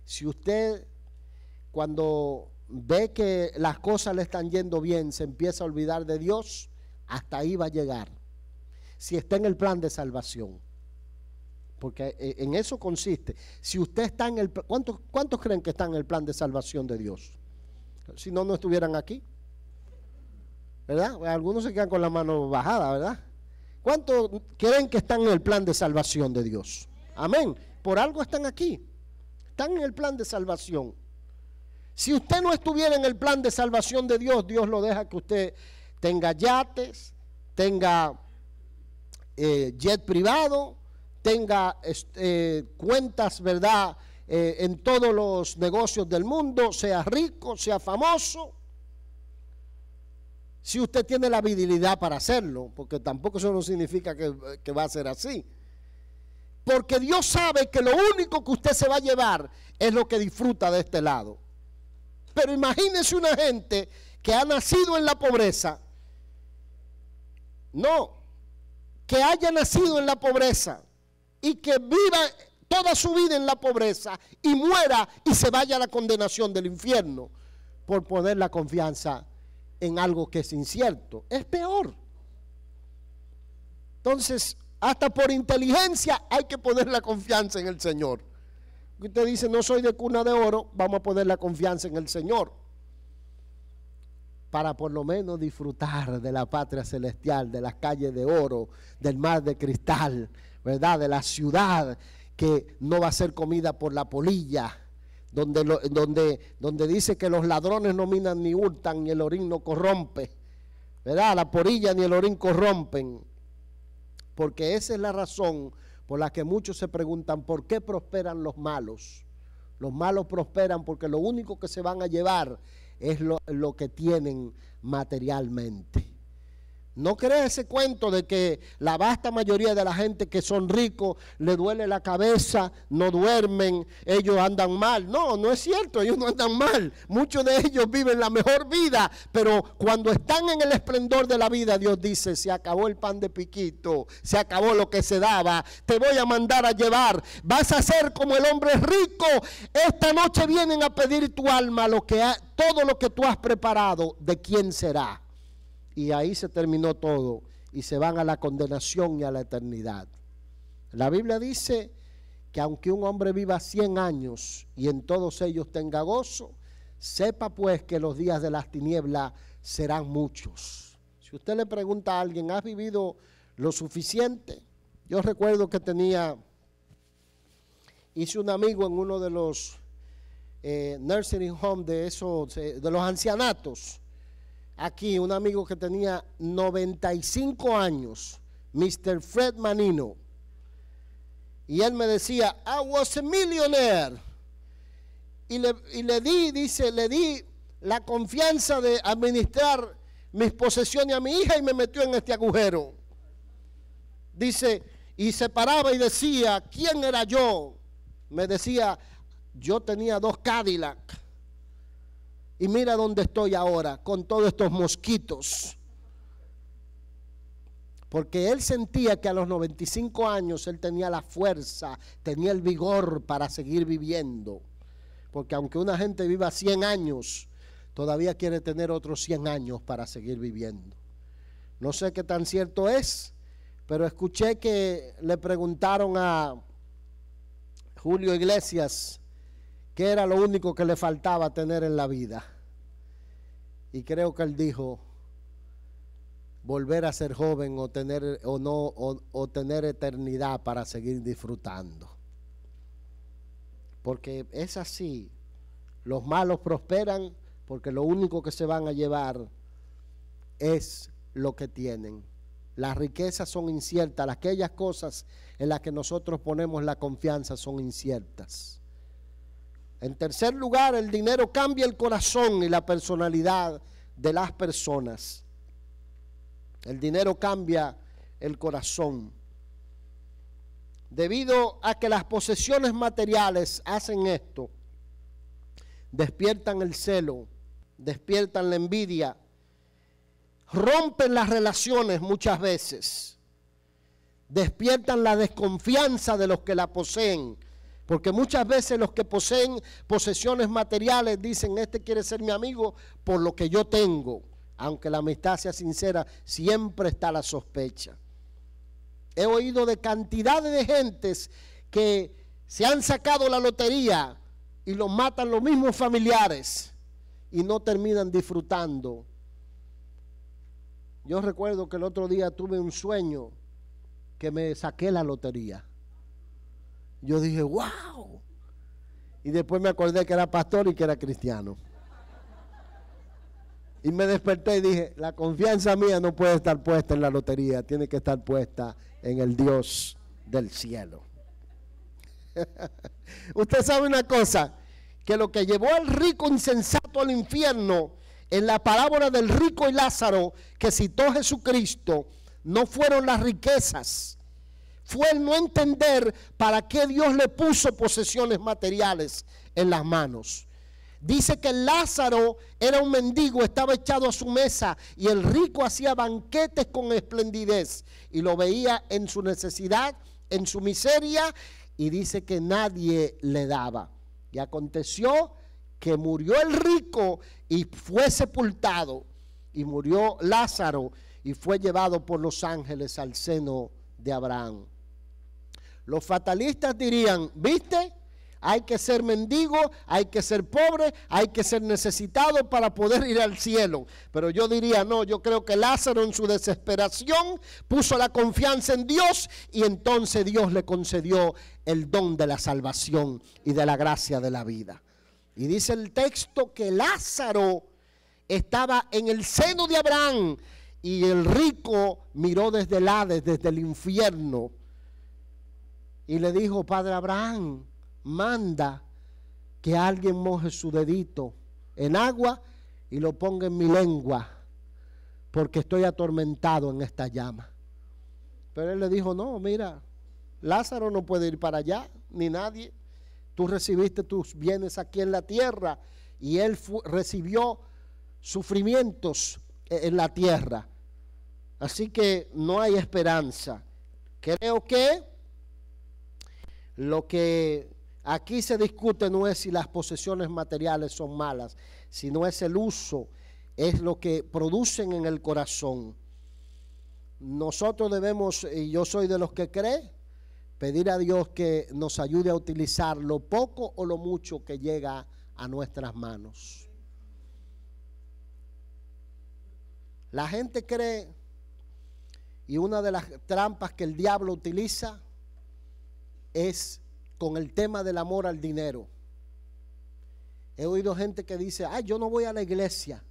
Si usted cuando ve que las cosas le están yendo bien, se empieza a olvidar de Dios, hasta ahí va a llegar. Si está en el plan de salvación. Porque eh, en eso consiste. Si usted está en el... ¿Cuántos, cuántos creen que están en el plan de salvación de Dios? Si no, no estuvieran aquí. ¿verdad? Algunos se quedan con la mano bajada, ¿verdad? ¿Cuántos creen que están en el plan de salvación de Dios? Amén. Por algo están aquí. Están en el plan de salvación. Si usted no estuviera en el plan de salvación de Dios, Dios lo deja que usted tenga yates, tenga eh, jet privado, tenga eh, cuentas, ¿verdad? Eh, en todos los negocios del mundo, sea rico, sea famoso si usted tiene la habilidad para hacerlo, porque tampoco eso no significa que, va a ser así. Porque Dios sabe que lo único que usted se va a llevar es lo que disfruta de este lado. Pero imagínese una gente que ha nacido en la pobreza. No, que haya nacido en la pobreza y que viva toda su vida en la pobreza y muera y se vaya a la condenación del infierno por poner la confianza en algo que es incierto. Es peor. Entonces, hasta por inteligencia hay que poner la confianza en el Señor. Usted dice, no soy de cuna de oro, vamos a poner la confianza en el Señor. Para por lo menos disfrutar de la patria celestial, de las calles de oro, del mar de cristal, ¿verdad? De la ciudad que no va a ser comida por la polilla donde, donde, donde dice que los ladrones no minan ni hurtan, y el orín no corrompe. ¿Verdad? La porilla ni el orín corrompen. Porque esa es la razón por la que muchos se preguntan por qué prosperan los malos. Los malos prosperan porque lo único que se van a llevar es lo que tienen materialmente. No crees ese cuento de que la vasta mayoría de la gente que son ricos le duele la cabeza, no duermen, ellos andan mal. No, no es cierto, ellos no andan mal. Muchos de ellos viven la mejor vida, pero cuando están en el esplendor de la vida, Dios dice, se acabó el pan de piquito, se acabó lo que se daba, te voy a mandar a llevar, vas a ser como el hombre rico. Esta noche vienen a pedir tu alma, lo que todo lo que tú has preparado, ¿de quién será? y ahí se terminó todo y se van a la condenación y a la eternidad. La Biblia dice que aunque un hombre viva 100 años y en todos ellos tenga gozo, sepa pues que los días de las tinieblas serán muchos. Si usted le pregunta a alguien, ¿has vivido lo suficiente? Yo recuerdo que tenía, hice un amigo en uno de los eh, nursing home de esos, eh, de los ancianatos aquí un amigo que tenía 95 años, Mr. Fred Manino. Y él me decía, I was a millionaire. Y le, di, dice, le di la confianza de administrar mis posesiones a mi hija y me metió en este agujero. Dice, y se paraba y decía, ¿quién era yo? Me decía, yo tenía dos Cadillacs. Y mira dónde estoy ahora con todos estos mosquitos. Porque él sentía que a los 95 años él tenía la fuerza, tenía el vigor para seguir viviendo. Porque aunque una gente viva 100 años, todavía quiere tener otros 100 años para seguir viviendo. No sé qué tan cierto es, pero escuché que le preguntaron a Julio Iglesias que era lo único que le faltaba tener en la vida. Y creo que él dijo, volver a ser joven o tener, o no, o, tener eternidad para seguir disfrutando. Porque es así, los malos prosperan porque lo único que se van a llevar es lo que tienen. Las riquezas son inciertas, aquellas cosas en las que nosotros ponemos la confianza son inciertas. En tercer lugar, el dinero cambia el corazón y la personalidad de las personas. El dinero cambia el corazón. Debido a que las posesiones materiales hacen esto, despiertan el celo, despiertan la envidia, rompen las relaciones muchas veces, despiertan la desconfianza de los que la poseen porque muchas veces los que poseen posesiones materiales dicen, este quiere ser mi amigo por lo que yo tengo. Aunque la amistad sea sincera, siempre está la sospecha. He oído de cantidades de gentes que se han sacado la lotería y los matan los mismos familiares y no terminan disfrutando. Yo recuerdo que el otro día tuve un sueño que me saqué la lotería. Yo dije, wow. Y después me acordé que era pastor y que era cristiano. Y me desperté y dije, la confianza mía no puede estar puesta en la lotería, tiene que estar puesta en el Dios del cielo. Usted sabe una cosa, que lo que llevó al rico insensato al infierno en la parábola del rico y Lázaro que citó Jesucristo, no fueron las riquezas fue el no entender para qué Dios le puso posesiones materiales en las manos. Dice que Lázaro era un mendigo, estaba echado a su mesa y el rico hacía banquetes con esplendidez y lo veía en su necesidad, en su miseria y dice que nadie le daba. Y aconteció que murió el rico y fue sepultado y murió Lázaro y fue llevado por los ángeles al seno de Abraham. Los fatalistas dirían, ¿viste? Hay que ser mendigo, hay que ser pobre, hay que ser necesitado para poder ir al cielo. Pero yo diría, no, yo creo que Lázaro en su desesperación puso la confianza en Dios y entonces Dios le concedió el don de la salvación y de la gracia de la vida. Y dice el texto que Lázaro estaba en el seno de Abraham y el rico miró desde el Hades, desde el infierno y le dijo, Padre Abraham, manda que alguien moje su dedito en agua y lo ponga en mi lengua, porque estoy atormentado en esta llama. Pero él le dijo, no, mira, Lázaro no puede ir para allá, ni nadie. Tú recibiste tus bienes aquí en la tierra y él recibió sufrimientos e-, en la tierra. Así que no hay esperanza. Creo que lo que aquí se discute no es si las posesiones materiales son malas, sino es el uso, es lo que producen en el corazón. Nosotros debemos, y yo soy de los que cree, pedir a Dios que nos ayude a utilizar lo poco o lo mucho que llega a nuestras manos. La gente cree, y una de las trampas que el diablo utiliza es con el tema del amor al dinero. He oído gente que dice, ay, yo no voy a la iglesia,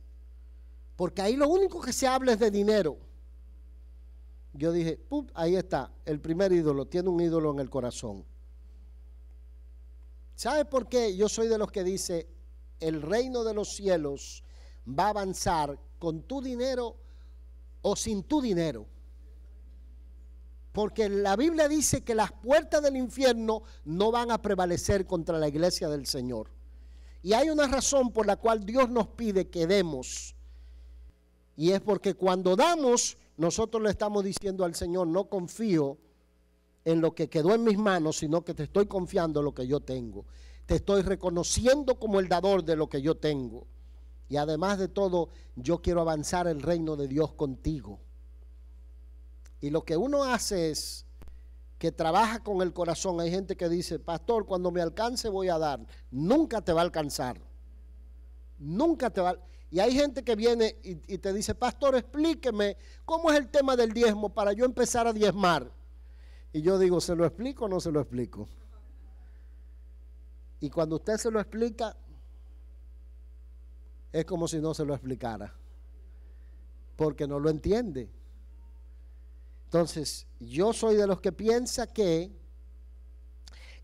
porque ahí lo único que se habla es de dinero. Yo dije, ahí está, el primer ídolo, tiene un ídolo en el corazón. ¿Sabe por qué? Yo soy de los que dice, el reino de los cielos va a avanzar con tu dinero o sin tu dinero. Porque la Biblia dice que las puertas del infierno no van a prevalecer contra la iglesia del Señor. Y hay una razón por la cual Dios nos pide que demos. Y es porque cuando damos, nosotros le estamos diciendo al Señor, no confío en lo que quedó en mis manos, sino que te estoy confiando en lo que yo tengo. Te estoy reconociendo como el dador de lo que yo tengo. Y además de todo, yo quiero avanzar el reino de Dios contigo. Y lo que uno hace es que trabaja con el corazón. Hay gente que dice, pastor, cuando me alcance voy a dar. Nunca te va a alcanzar. Nunca te va Y hay gente que viene y, y, te dice, pastor, explíqueme cómo es el tema del diezmo para yo empezar a diezmar. Y yo digo, ¿se lo explico o no se lo explico? Y cuando usted se lo explica, es como si no se lo explicara, porque no lo entiende. Entonces, yo soy de los que piensa que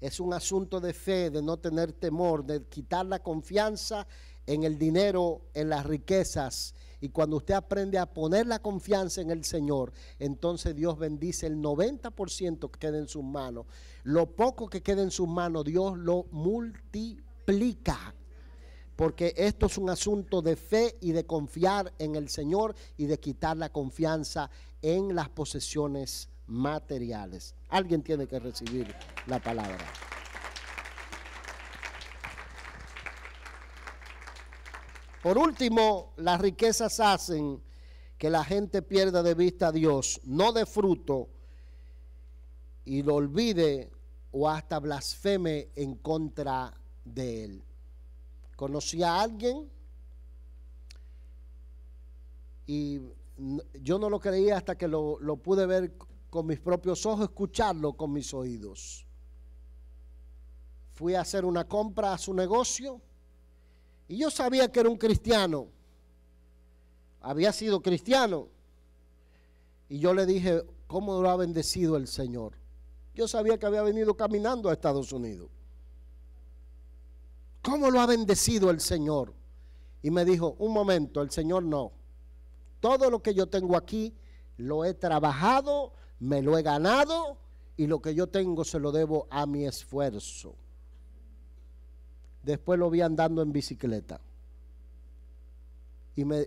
es un asunto de fe, de no tener temor, de quitar la confianza en el dinero, en las riquezas. Y cuando usted aprende a poner la confianza en el Señor, entonces Dios bendice el 90% que queda en sus manos. Lo poco que queda en sus manos, Dios lo multiplica porque esto es un asunto de fe y de confiar en el Señor y de quitar la confianza en las posesiones materiales. Alguien tiene que recibir la palabra. Por último, las riquezas hacen que la gente pierda de vista a Dios, no de fruto, y lo olvide o hasta blasfeme en contra de Él. Conocí a alguien y yo no lo creía hasta que lo, lo pude ver con mis propios ojos, escucharlo con mis oídos. Fui a hacer una compra a su negocio y yo sabía que era un cristiano. Había sido cristiano. Y yo le dije, ¿cómo lo ha bendecido el Señor? Yo sabía que había venido caminando a Estados Unidos. ¿Cómo lo ha bendecido el Señor? Y me dijo, un momento, el Señor no. Todo lo que yo tengo aquí lo he trabajado, me lo he ganado y lo que yo tengo se lo debo a mi esfuerzo. Después lo vi andando en bicicleta. Y me,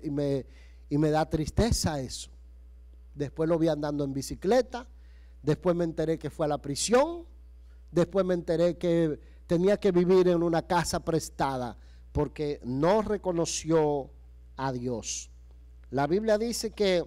y me, da tristeza eso. Después lo vi andando en bicicleta. Después me enteré que fue a la prisión. Después me enteré que tenía que vivir en una casa prestada porque no reconoció a Dios. La Biblia dice que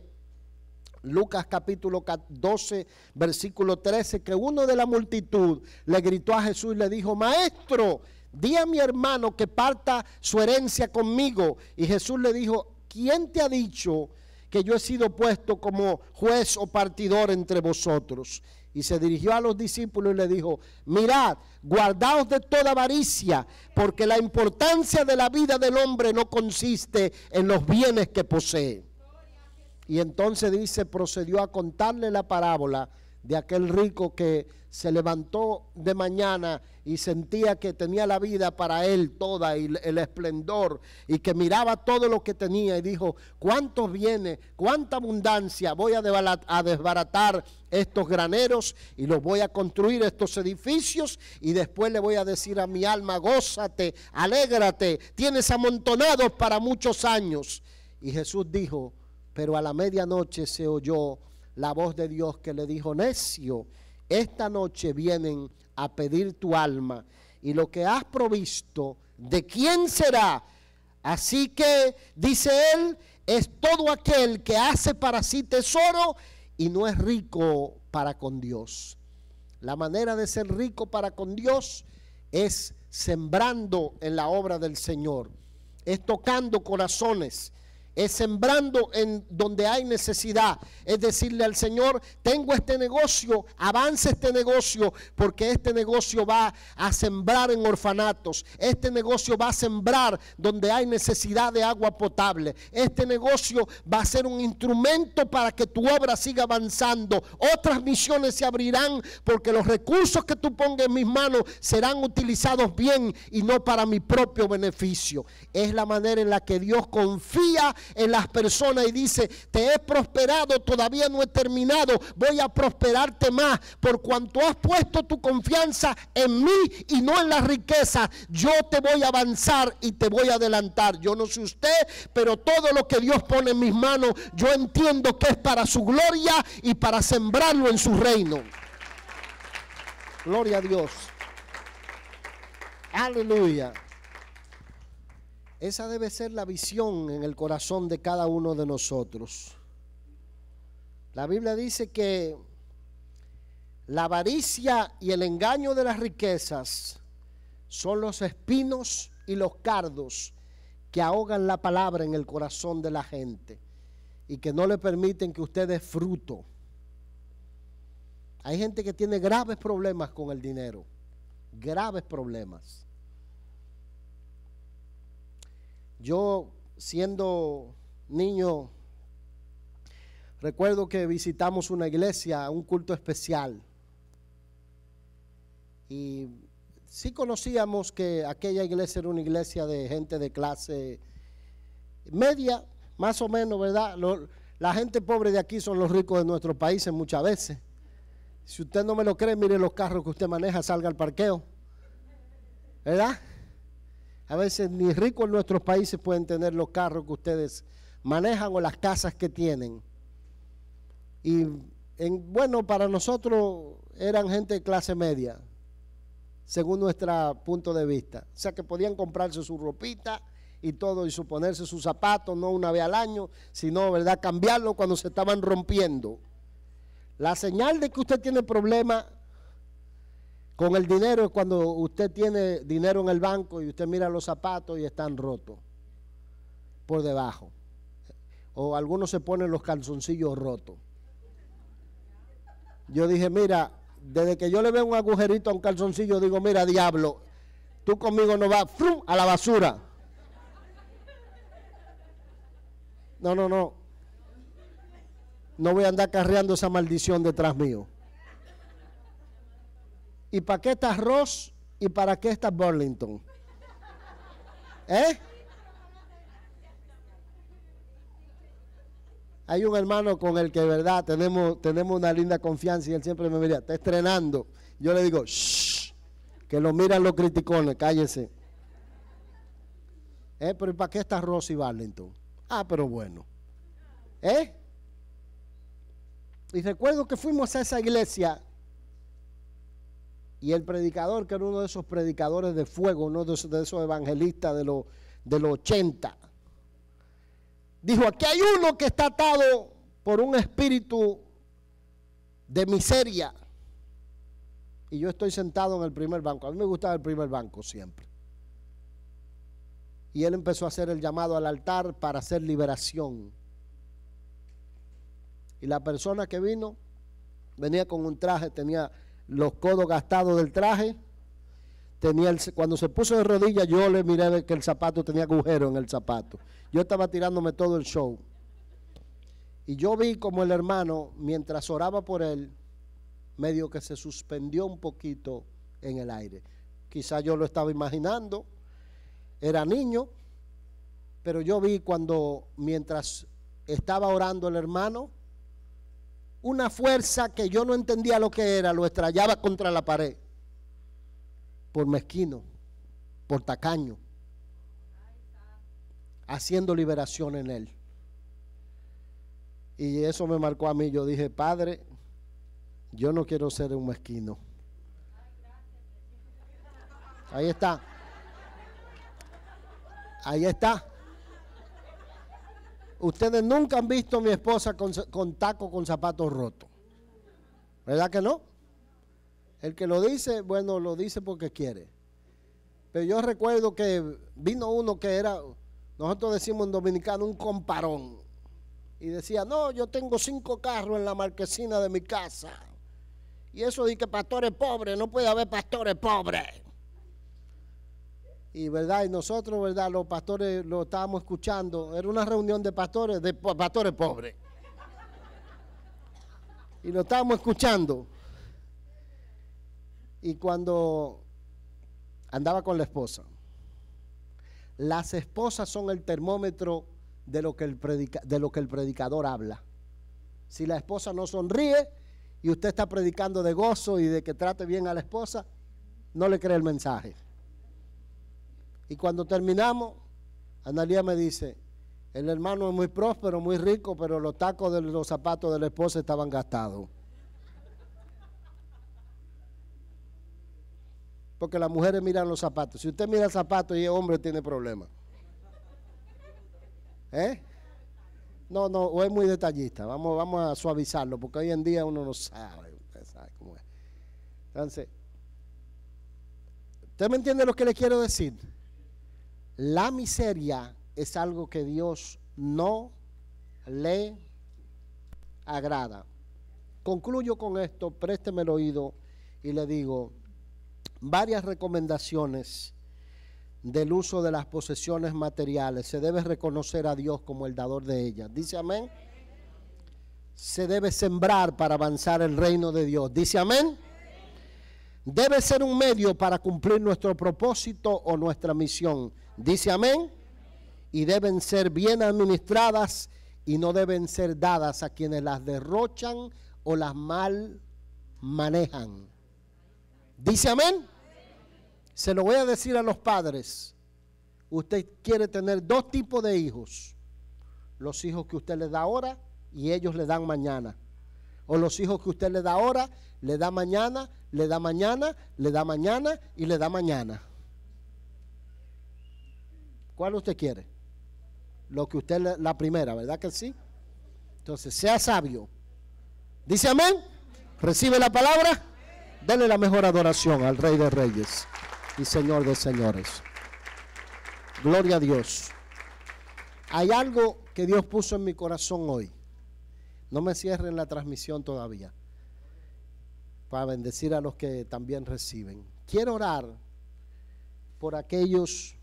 Lucas capítulo 12, versículo 13, que uno de la multitud le gritó a Jesús y le dijo, maestro, di a mi hermano que parta su herencia conmigo. Y Jesús le dijo, ¿quién te ha dicho que yo he sido puesto como juez o partidor entre vosotros? Y se dirigió a los discípulos y le dijo, mirad, guardaos de toda avaricia, porque la importancia de la vida del hombre no consiste en los bienes que posee. Y entonces dice, procedió a contarle la parábola de aquel rico que se levantó de mañana y sentía que tenía la vida para él toda y el esplendor y que miraba todo lo que tenía y dijo, cuántos viene cuánta abundancia, voy a, desbaratar estos graneros y los voy a construir estos edificios y después le voy a decir a mi alma, gózate, alégrate, tienes amontonados para muchos años. Y Jesús dijo, pero a la medianoche se oyó la voz de Dios que le dijo, necio, esta noche vienen a pedir tu alma y lo que has provisto, ¿de quién será? Así que, dice él, es todo aquel que hace para sí tesoro y no es rico para con Dios. La manera de ser rico para con Dios es sembrando en la obra del Señor, es tocando corazones, es sembrando en donde hay necesidad. Es decirle al Señor, tengo este negocio, avance este negocio, porque este negocio va a sembrar en orfanatos. Este negocio va a sembrar donde hay necesidad de agua potable. Este negocio va a ser un instrumento para que tu obra siga avanzando. Otras misiones se abrirán porque los recursos que tú pongas en mis manos serán utilizados bien y no para mi propio beneficio. Es la manera en la que Dios confía en las personas y dice, te he prosperado, todavía no he terminado, voy a prosperarte más, por cuanto has puesto tu confianza en mí y no en la riqueza, yo te voy a avanzar y te voy a adelantar. Yo no sé usted, pero todo lo que Dios pone en mis manos, yo entiendo que es para su gloria y para sembrarlo en su reino. Gloria a Dios. Aleluya. Esa debe ser la visión en el corazón de cada uno de nosotros. La Biblia dice que la avaricia y el engaño de las riquezas son los espinos y los cardos que ahogan la palabra en el corazón de la gente y que no le permiten que usted dé fruto. Hay gente que tiene graves problemas con el dinero, graves problemas. Yo siendo niño, recuerdo que visitamos una iglesia, un culto especial. Y sí conocíamos que aquella iglesia era una iglesia de gente de clase media, más o menos, ¿verdad? la gente pobre de aquí son los ricos de nuestros países muchas veces. Si usted no me lo cree, mire los carros que usted maneja, salga al parqueo. ¿Verdad? A veces ni ricos en nuestros países pueden tener los carros que ustedes manejan o las casas que tienen. Y en, bueno, para nosotros eran gente de clase media, según nuestro punto de vista. O sea que podían comprarse su ropita y todo y suponerse sus zapatos, no una vez al año, sino, ¿verdad?, cambiarlo cuando se estaban rompiendo. La señal de que usted tiene problemas con el dinero es cuando usted tiene dinero en el banco y usted mira los zapatos y están rotos por debajo. O algunos se ponen los calzoncillos rotos. Yo dije, mira, desde que yo le veo un agujerito a un calzoncillo, digo, mira, diablo, tú conmigo no vas a la basura. No, no, no. No voy a andar carreando esa maldición detrás mío. ¿Y para qué está Ross? ¿Y para qué está Burlington? ¿Eh? Hay un hermano con el que, verdad, tenemos, tenemos una linda confianza y él siempre me mira, está estrenando. Yo le digo, que lo miran los criticones, cállese. ¿Eh? Pero ¿para qué está Ross y Burlington? Ah, pero bueno. ¿Eh? Y recuerdo que fuimos a esa iglesia y el predicador, que era uno de esos predicadores de fuego, uno de esos, evangelistas de los de los 80, dijo, aquí hay uno que está atado por un espíritu de miseria. Y yo estoy sentado en el primer banco. A mí me gustaba el primer banco siempre. Y él empezó a hacer el llamado al altar para hacer liberación. Y la persona que vino venía con un traje, tenía los codos gastados del traje. Tenía el, cuando se puso de rodillas, yo le miré que el zapato tenía agujero en el zapato. Yo estaba tirándome todo el show. Y yo vi como el hermano, mientras oraba por él, medio que se suspendió un poquito en el aire. Quizá yo lo estaba imaginando, era niño, pero yo vi cuando mientras estaba orando el hermano, una fuerza que yo no entendía lo que era, lo estrellaba contra la pared. Por mezquino, por tacaño, haciendo liberación en él. Y eso me marcó a mí. Yo dije, Padre, yo no quiero ser un mezquino. Ahí está. Ahí está. Ustedes nunca han visto a mi esposa con, taco con zapatos rotos. ¿Verdad que no? El que lo dice, bueno, lo dice porque quiere. Pero yo recuerdo que vino uno que era, nosotros decimos en dominicano, un comparón. Y decía, no, yo tengo cinco carros en la marquesina de mi casa. Y eso dice, que pastores pobres, no puede haber pastores pobres y verdad y nosotros verdad los pastores lo estábamos escuchando era una reunión de pastores de pastores pobres y lo estábamos escuchando y cuando andaba con la esposa las esposas son el termómetro de lo que el, de lo que el predicador habla si la esposa no sonríe y usted está predicando de gozo y de que trate bien a la esposa no le cree el mensaje y cuando terminamos, Analía me dice, el hermano es muy próspero, muy rico, pero los tacos de los zapatos de la esposa estaban gastados. Porque las mujeres miran los zapatos. Si usted mira el zapato y es hombre, tiene problema. ¿Eh? No, no, o es muy detallista. Vamos, vamos a suavizarlo, porque hoy en día uno no sabe. cómo es. Entonces, ¿usted me entiende lo que le quiero decir? La miseria es algo que Dios no le agrada. Concluyo con esto, présteme el oído y le digo varias recomendaciones del uso de las posesiones materiales. Se debe reconocer a Dios como el dador de ellas. Dice amén. Se debe sembrar para avanzar el reino de Dios. Dice amén. Debe ser un medio para cumplir nuestro propósito o nuestra misión. Dice amén. Y deben ser bien administradas y no deben ser dadas a quienes las derrochan o las mal manejan. Dice amén. Se lo voy a decir a los padres. Usted quiere tener dos tipos de hijos. Los hijos que usted le da ahora y ellos le dan mañana. O los hijos que usted le da ahora, le da mañana, le da mañana, le da mañana y le da mañana. ¿Cuál usted quiere? Lo que usted, la, primera, ¿verdad que sí? Entonces, sea sabio. Dice amén. Recibe la palabra. Dele la mejor adoración al Rey de Reyes y Señor de Señores. Gloria a Dios. Hay algo que Dios puso en mi corazón hoy. No me cierren la transmisión todavía. Para bendecir a los que también reciben. Quiero orar por aquellos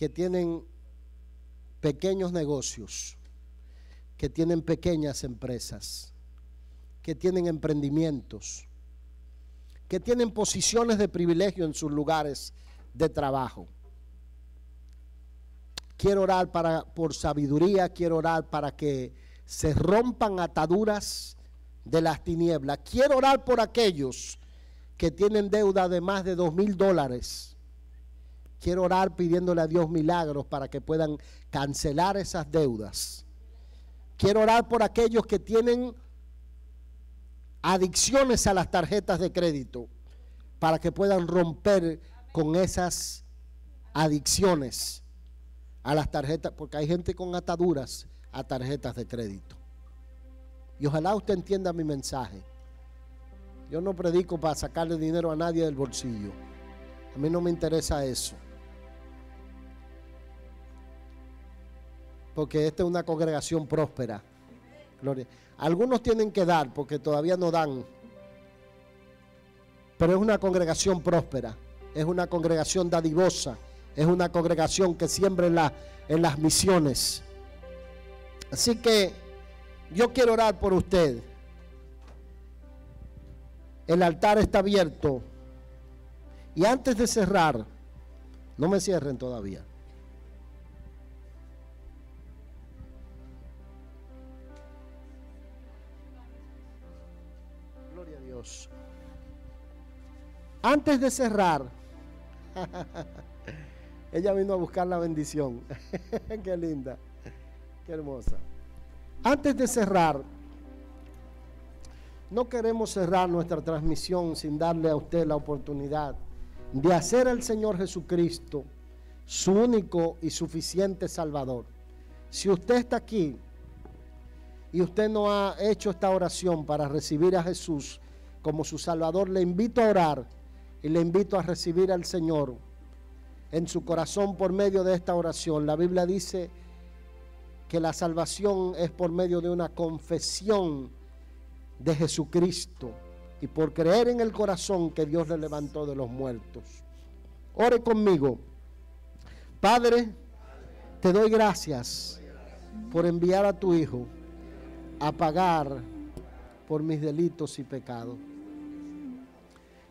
que tienen pequeños negocios, que tienen pequeñas empresas, que tienen emprendimientos, que tienen posiciones de privilegio en sus lugares de trabajo. Quiero orar para, por sabiduría, quiero orar para que se rompan ataduras de las tinieblas. Quiero orar por aquellos que tienen deuda de más de dos mil dólares Quiero orar pidiéndole a Dios milagros para que puedan cancelar esas deudas. Quiero orar por aquellos que tienen adicciones a las tarjetas de crédito para que puedan romper con esas adicciones a las tarjetas, porque hay gente con ataduras a tarjetas de crédito. Y ojalá usted entienda mi mensaje. Yo no predico para sacarle dinero a nadie del bolsillo. A mí no me interesa eso. porque esta es una congregación próspera. Gloria. Algunos tienen que dar porque todavía no dan. Pero es una congregación próspera, es una congregación dadivosa, es una congregación que siembra en las misiones. Así que yo quiero orar por usted. El altar está abierto. Y antes de cerrar, no me cierren todavía. Antes de cerrar, ella vino a buscar la bendición. qué linda, qué hermosa. Antes de cerrar, no queremos cerrar nuestra transmisión sin darle a usted la oportunidad de hacer al Señor Jesucristo su único y suficiente Salvador. Si usted está aquí y usted no ha hecho esta oración para recibir a Jesús como su Salvador, le invito a orar y le invito a recibir al Señor en su corazón por medio de esta oración. La Biblia dice que la salvación es por medio de una confesión de Jesucristo y por creer en el corazón que Dios le levantó de los muertos. Ore conmigo. Padre, te doy gracias por enviar a tu Hijo a pagar por mis delitos y pecados.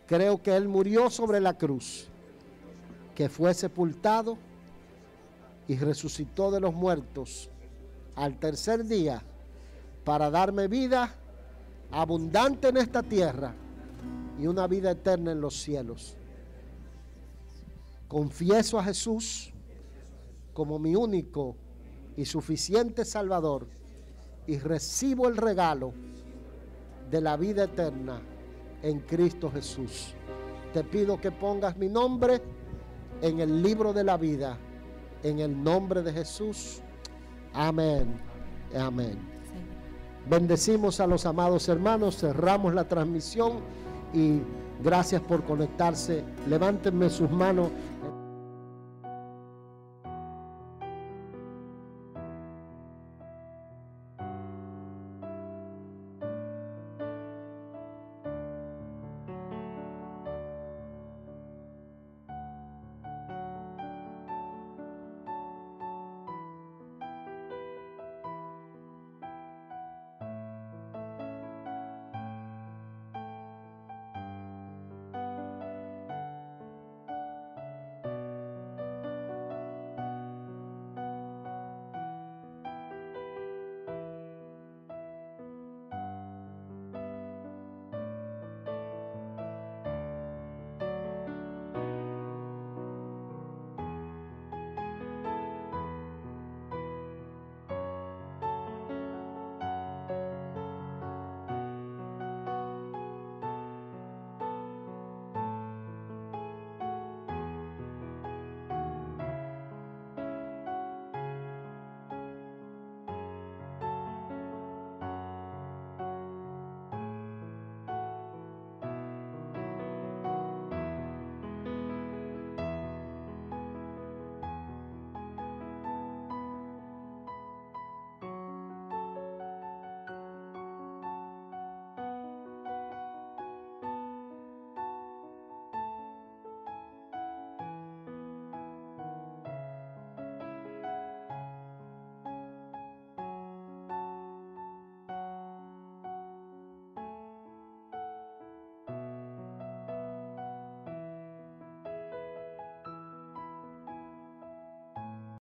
Creo que Él murió sobre la cruz, que fue sepultado y resucitó de los muertos al tercer día para darme vida abundante en esta tierra y una vida eterna en los cielos. Confieso a Jesús como mi único y suficiente Salvador y recibo el regalo de la vida eterna en Cristo Jesús. Te pido que pongas mi nombre en el libro de la vida, en el nombre de Jesús. Amén. Amén. Bendecimos a los amados hermanos, cerramos la transmisión y gracias por conectarse. Levántenme sus manos.